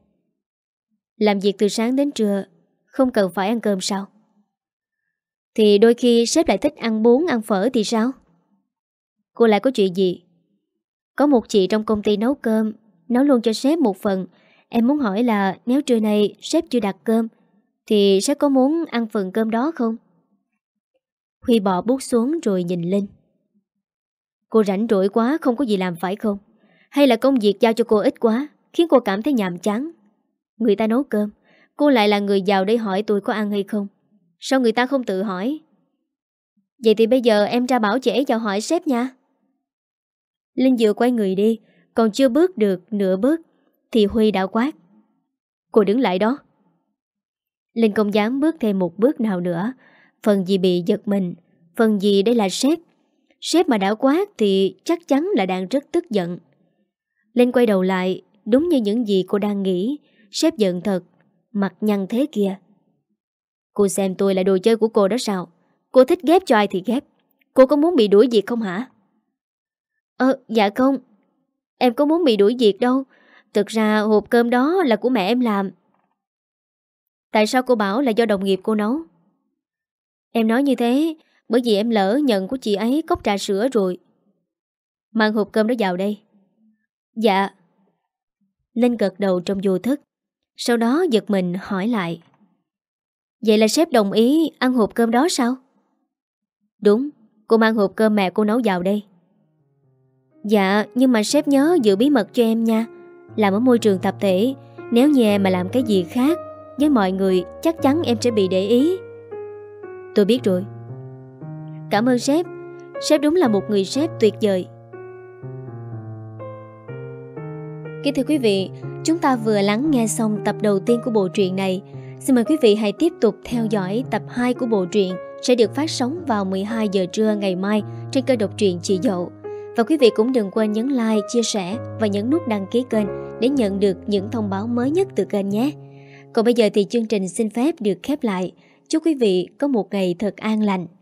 Làm việc từ sáng đến trưa, không cần phải ăn cơm sao? Thì đôi khi sếp lại thích ăn bún, ăn phở thì sao? Cô lại có chuyện gì? Có một chị trong công ty nấu cơm, nấu luôn cho sếp một phần. Em muốn hỏi là nếu trưa nay sếp chưa đặt cơm, thì sẽ có muốn ăn phần cơm đó không? Huy bỏ bút xuống rồi nhìn Linh. Cô rảnh rỗi quá không có gì làm phải không? Hay là công việc giao cho cô ít quá Khiến cô cảm thấy nhàm chán Người ta nấu cơm Cô lại là người giàu đây hỏi tôi có ăn hay không Sao người ta không tự hỏi Vậy thì bây giờ em ra bảo chị ấy hỏi sếp nha Linh vừa quay người đi Còn chưa bước được nửa bước Thì Huy đã quát Cô đứng lại đó Linh không dám bước thêm một bước nào nữa Phần gì bị giật mình Phần gì đây là sếp Sếp mà đã quát thì chắc chắn là đang rất tức giận lên quay đầu lại, đúng như những gì cô đang nghĩ, sếp giận thật, mặt nhăn thế kia. Cô xem tôi là đồ chơi của cô đó sao? Cô thích ghép cho ai thì ghép. Cô có muốn bị đuổi việc không hả? Ờ, dạ không. Em có muốn bị đuổi việc đâu. Thực ra hộp cơm đó là của mẹ em làm. Tại sao cô bảo là do đồng nghiệp cô nấu? Em nói như thế bởi vì em lỡ nhận của chị ấy cốc trà sữa rồi. Mang hộp cơm đó vào đây. Dạ. Linh gật đầu trong vô thức. Sau đó giật mình hỏi lại. Vậy là sếp đồng ý ăn hộp cơm đó sao? Đúng, cô mang hộp cơm mẹ cô nấu vào đây. Dạ, nhưng mà sếp nhớ giữ bí mật cho em nha. Làm ở môi trường tập thể, nếu như em mà làm cái gì khác với mọi người, chắc chắn em sẽ bị để ý. Tôi biết rồi. Cảm ơn sếp. Sếp đúng là một người sếp tuyệt vời. Kính thưa quý vị, chúng ta vừa lắng nghe xong tập đầu tiên của bộ truyện này. Xin mời quý vị hãy tiếp tục theo dõi tập 2 của bộ truyện sẽ được phát sóng vào 12 giờ trưa ngày mai trên kênh độc truyện Chị Dậu. Và quý vị cũng đừng quên nhấn like, chia sẻ và nhấn nút đăng ký kênh để nhận được những thông báo mới nhất từ kênh nhé. Còn bây giờ thì chương trình xin phép được khép lại. Chúc quý vị có một ngày thật an lành.